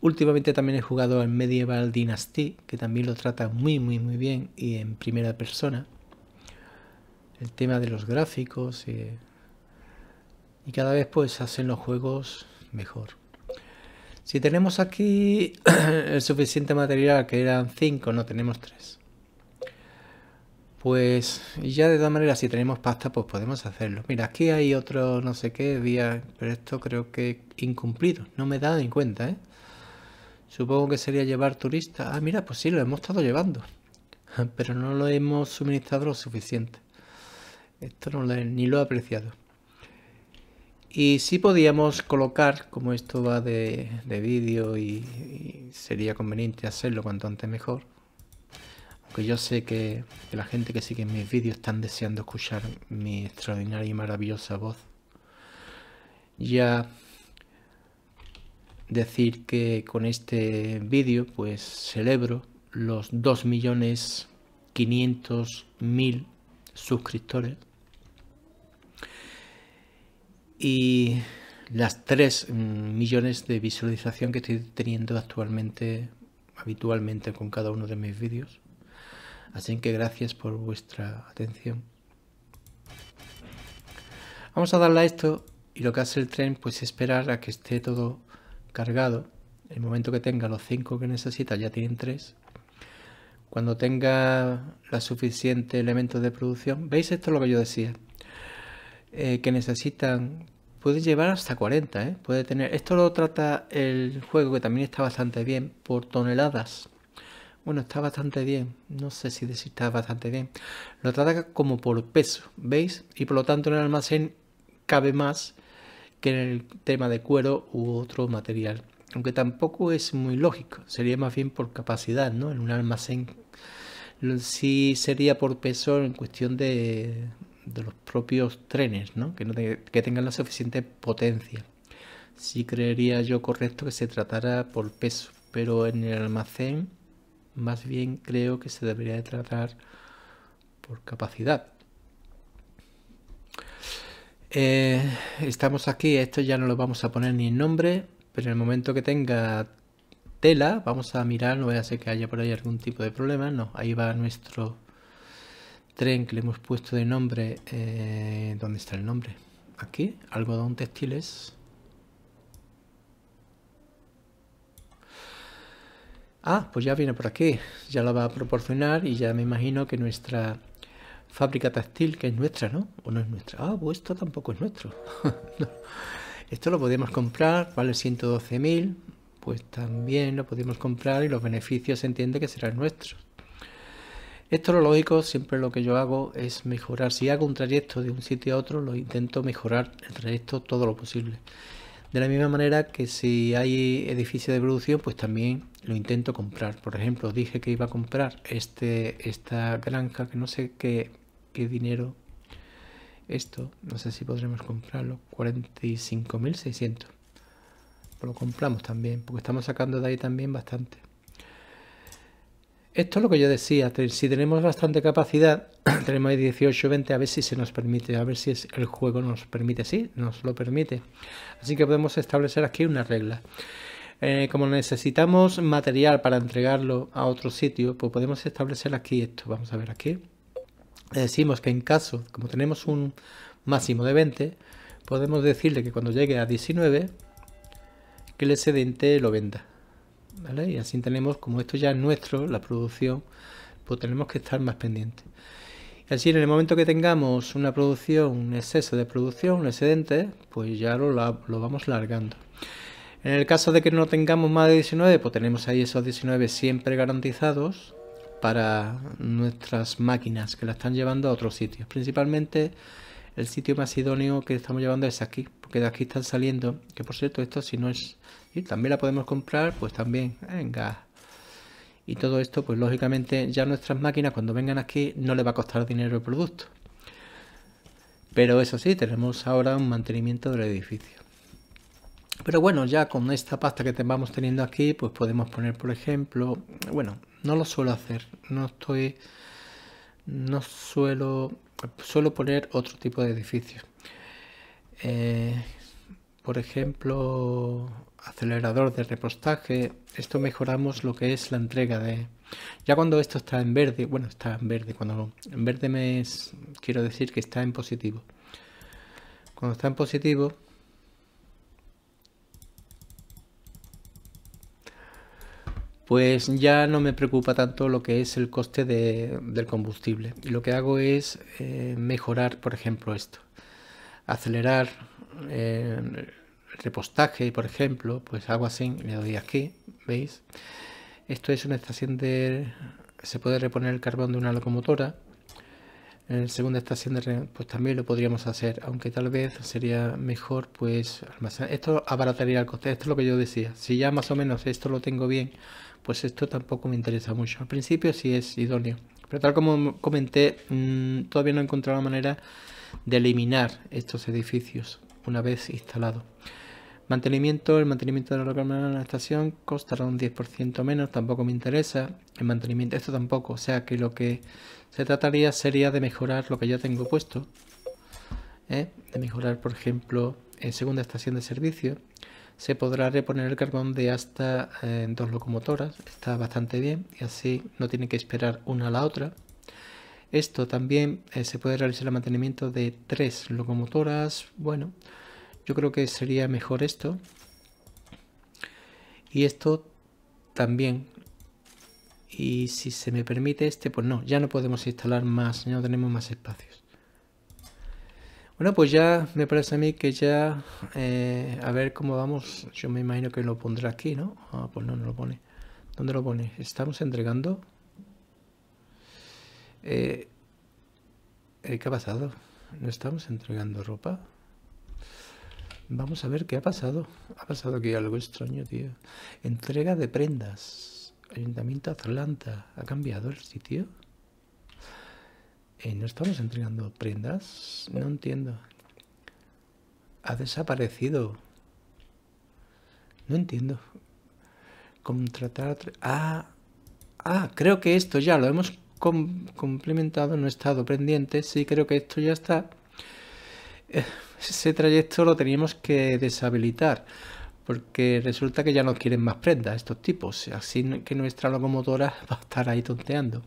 Últimamente también he jugado en Medieval Dynasty, que también lo trata muy, muy, muy bien y en primera persona. El tema de los gráficos y, eh, y cada vez pues hacen los juegos mejor. Si tenemos aquí [CLEARS THROAT] el suficiente material, que eran 5, no tenemos 3. Pues ya de todas maneras, si tenemos pasta, pues podemos hacerlo. Mira, aquí hay otro no sé qué día, pero esto creo que incumplido. No me he dado en cuenta, ¿eh? Supongo que sería llevar turistas. Ah, mira, pues sí, lo hemos estado llevando. [LAUGHS] Pero no lo hemos suministrado lo suficiente. Esto no ni lo he apreciado. Y sí podíamos colocar, como esto va de, vídeo y sería conveniente hacerlo cuanto antes mejor, que yo sé que, la gente que sigue mis vídeos están deseando escuchar mi extraordinaria y maravillosa voz. Ya decir que con este vídeo pues celebro los 2.500.000 suscriptores y las 3 mm, millones de visualización que estoy teniendo actualmente habitualmente con cada uno de mis vídeos Así que gracias por vuestra atención. Vamos a darle a esto y lo que hace el tren pues esperar a que esté todo cargado. El momento que tenga los 5 que necesita, ya tienen 3. Cuando tenga la suficiente elementos de producción, ¿veis esto lo que yo decía? Eh, que necesitan, puede llevar hasta 40, ¿eh? puede tener, esto lo trata el juego que también está bastante bien, por toneladas. Bueno, está bastante bien. No sé si está bastante bien. Lo trata como por peso, ¿veis? Y por lo tanto en el almacén cabe más que en el tema de cuero u otro material. Aunque tampoco es muy lógico. Sería más bien por capacidad, ¿no? En un almacén sí sería por peso en cuestión de, de los propios trenes, ¿no? Que, que tengan la suficiente potencia. Sí creería yo correcto que se tratara por peso, pero en el almacén más bien creo que se debería de tratar por capacidad. Eh, estamos aquí, esto ya no lo vamos a poner ni en nombre, pero en el momento que tenga tela, vamos a mirar, no voy a ser que haya por ahí algún tipo de problema, no, ahí va nuestro tren que le hemos puesto de nombre, eh, ¿dónde está el nombre? Aquí, algodón textiles. Ah, pues ya viene por aquí, ya la va a proporcionar y ya me imagino que nuestra fábrica táctil, que es nuestra, ¿no? ¿O no es nuestra? Ah, pues esto tampoco es nuestro. [LAUGHS] Esto lo podemos comprar, vale 112.000, pues también lo podemos comprar y los beneficios se entiende que serán nuestros. Esto lo lógico, siempre lo que yo hago es mejorar. Si hago un trayecto de un sitio a otro, lo intento mejorar el trayecto todo lo posible. De la misma manera que si hay edificio de producción, pues también lo intento comprar. Por ejemplo, dije que iba a comprar este, esta granja, que no sé qué, qué dinero. Esto, no sé si podremos comprarlo. 45.600. Pues lo compramos también, porque estamos sacando de ahí también bastante. Esto es lo que yo decía, si tenemos bastante capacidad, [COUGHS] tenemos ahí 18, 20, a ver si se nos permite, a ver si el juego nos permite, sí, nos lo permite. Así que podemos establecer aquí una regla. Eh, como necesitamos material para entregarlo a otro sitio, pues podemos establecer aquí esto. Vamos a ver aquí. Decimos que en caso, como tenemos un máximo de 20, podemos decirle que cuando llegue a 19, que el excedente lo venda. Y así tenemos, como esto ya es nuestro, la producción, pues tenemos que estar más pendientes. Y así en el momento que tengamos una producción, un exceso de producción, un excedente, pues ya lo, lo vamos largando. En el caso de que no tengamos más de 19, pues tenemos ahí esos 19 siempre garantizados para nuestras máquinas que la están llevando a otros sitios. Principalmente el sitio más idóneo que estamos llevando es aquí, porque de aquí están saliendo. Que por cierto, esto si no es... Y también la podemos comprar, pues también. Venga. Y todo esto, pues lógicamente ya nuestras máquinas cuando vengan aquí no les va a costar dinero el producto. Pero eso sí, tenemos ahora un mantenimiento del edificio. Pero bueno, ya con esta pasta que te vamos teniendo aquí, pues podemos poner, por ejemplo, bueno, no lo suelo hacer, no estoy, no suelo, suelo poner otro tipo de edificio eh, por ejemplo, acelerador de repostaje, esto mejoramos lo que es la entrega de... Ya cuando esto está en verde, bueno, está en verde, cuando en verde me quiero decir que está en positivo. Cuando está en positivo, pues ya no me preocupa tanto lo que es el coste del combustible. Y lo que hago es eh, mejorar, por ejemplo, esto. Acelerar eh, el repostaje, por ejemplo, pues hago así, le doy aquí, ¿veis? Esto es una estación de... se puede reponer el carbón de una locomotora. En la segunda estación de pues también lo podríamos hacer, aunque tal vez sería mejor pues Esto abarataría el coste, esto es lo que yo decía. Si ya más o menos esto lo tengo bien pues esto tampoco me interesa mucho. Al principio sí es idóneo. Pero tal como comenté, mm, todavía no he encontrado la manera de eliminar estos edificios una vez instalados. Mantenimiento, el mantenimiento de la localidad en la estación costará un 10% menos, tampoco me interesa. El mantenimiento, esto tampoco, o sea que lo que se trataría sería de mejorar lo que ya tengo puesto. ¿eh? De mejorar, por ejemplo, en segunda estación de servicio se podrá reponer el carbón de hasta eh, dos locomotoras, está bastante bien y así no tiene que esperar una a la otra. Esto también eh, se puede realizar el mantenimiento de tres locomotoras, bueno, yo creo que sería mejor esto. Y esto también. Y si se me permite este, pues no, ya no podemos instalar más, ya no tenemos más espacios. Bueno, pues ya me parece a mí que ya, eh, a ver cómo vamos, yo me imagino que lo pondrá aquí, ¿no? Ah, pues no, no lo pone. ¿Dónde lo pone? ¿Estamos entregando? Eh, eh, ¿Qué ha pasado? ¿No estamos entregando ropa? Vamos a ver qué ha pasado. Ha pasado aquí algo extraño, tío. Entrega de prendas. Ayuntamiento Atlanta. ¿Ha cambiado el sitio? ¿No estamos entregando prendas? No entiendo. Ha desaparecido. No entiendo. Contratar... Ah, ah, creo que esto ya lo hemos complementado, no he estado pendiente. Sí, creo que esto ya está. Eh, ese trayecto lo teníamos que deshabilitar. Porque resulta que ya no quieren más prendas estos tipos. Así que nuestra locomotora [LAUGHS] va a estar ahí tonteando.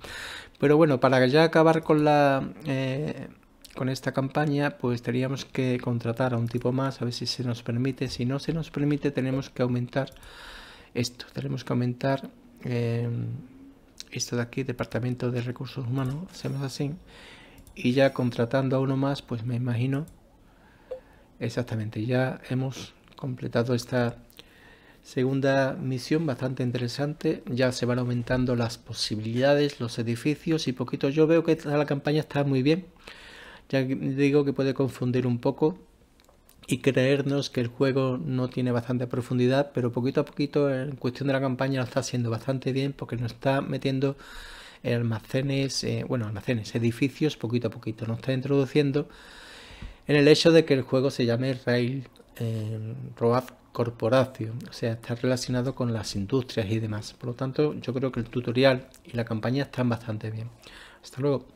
Pero bueno, para ya acabar con la... Eh, con esta campaña, pues teníamos que contratar a un tipo más, a ver si se nos permite. Si no se nos permite, tenemos que aumentar esto. Tenemos que aumentar eh, esto de aquí, Departamento de Recursos Humanos, hacemos así. Y ya contratando a uno más, pues me imagino Exactamente, ya hemos completado esta Segunda misión bastante interesante, ya se van aumentando las posibilidades, los edificios y poquito. Yo veo que la campaña está muy bien, ya digo que puede confundir un poco y creernos que el juego no tiene bastante profundidad, pero poquito a poquito en cuestión de la campaña lo está haciendo bastante bien porque nos está metiendo almacenes, eh, bueno, almacenes, edificios poquito a poquito, nos está introduciendo en el hecho de que el juego se llame Rail eh, Road corporación, o sea, está relacionado con las industrias y demás. Por lo tanto, yo creo que el tutorial y la campaña están bastante bien. Hasta luego.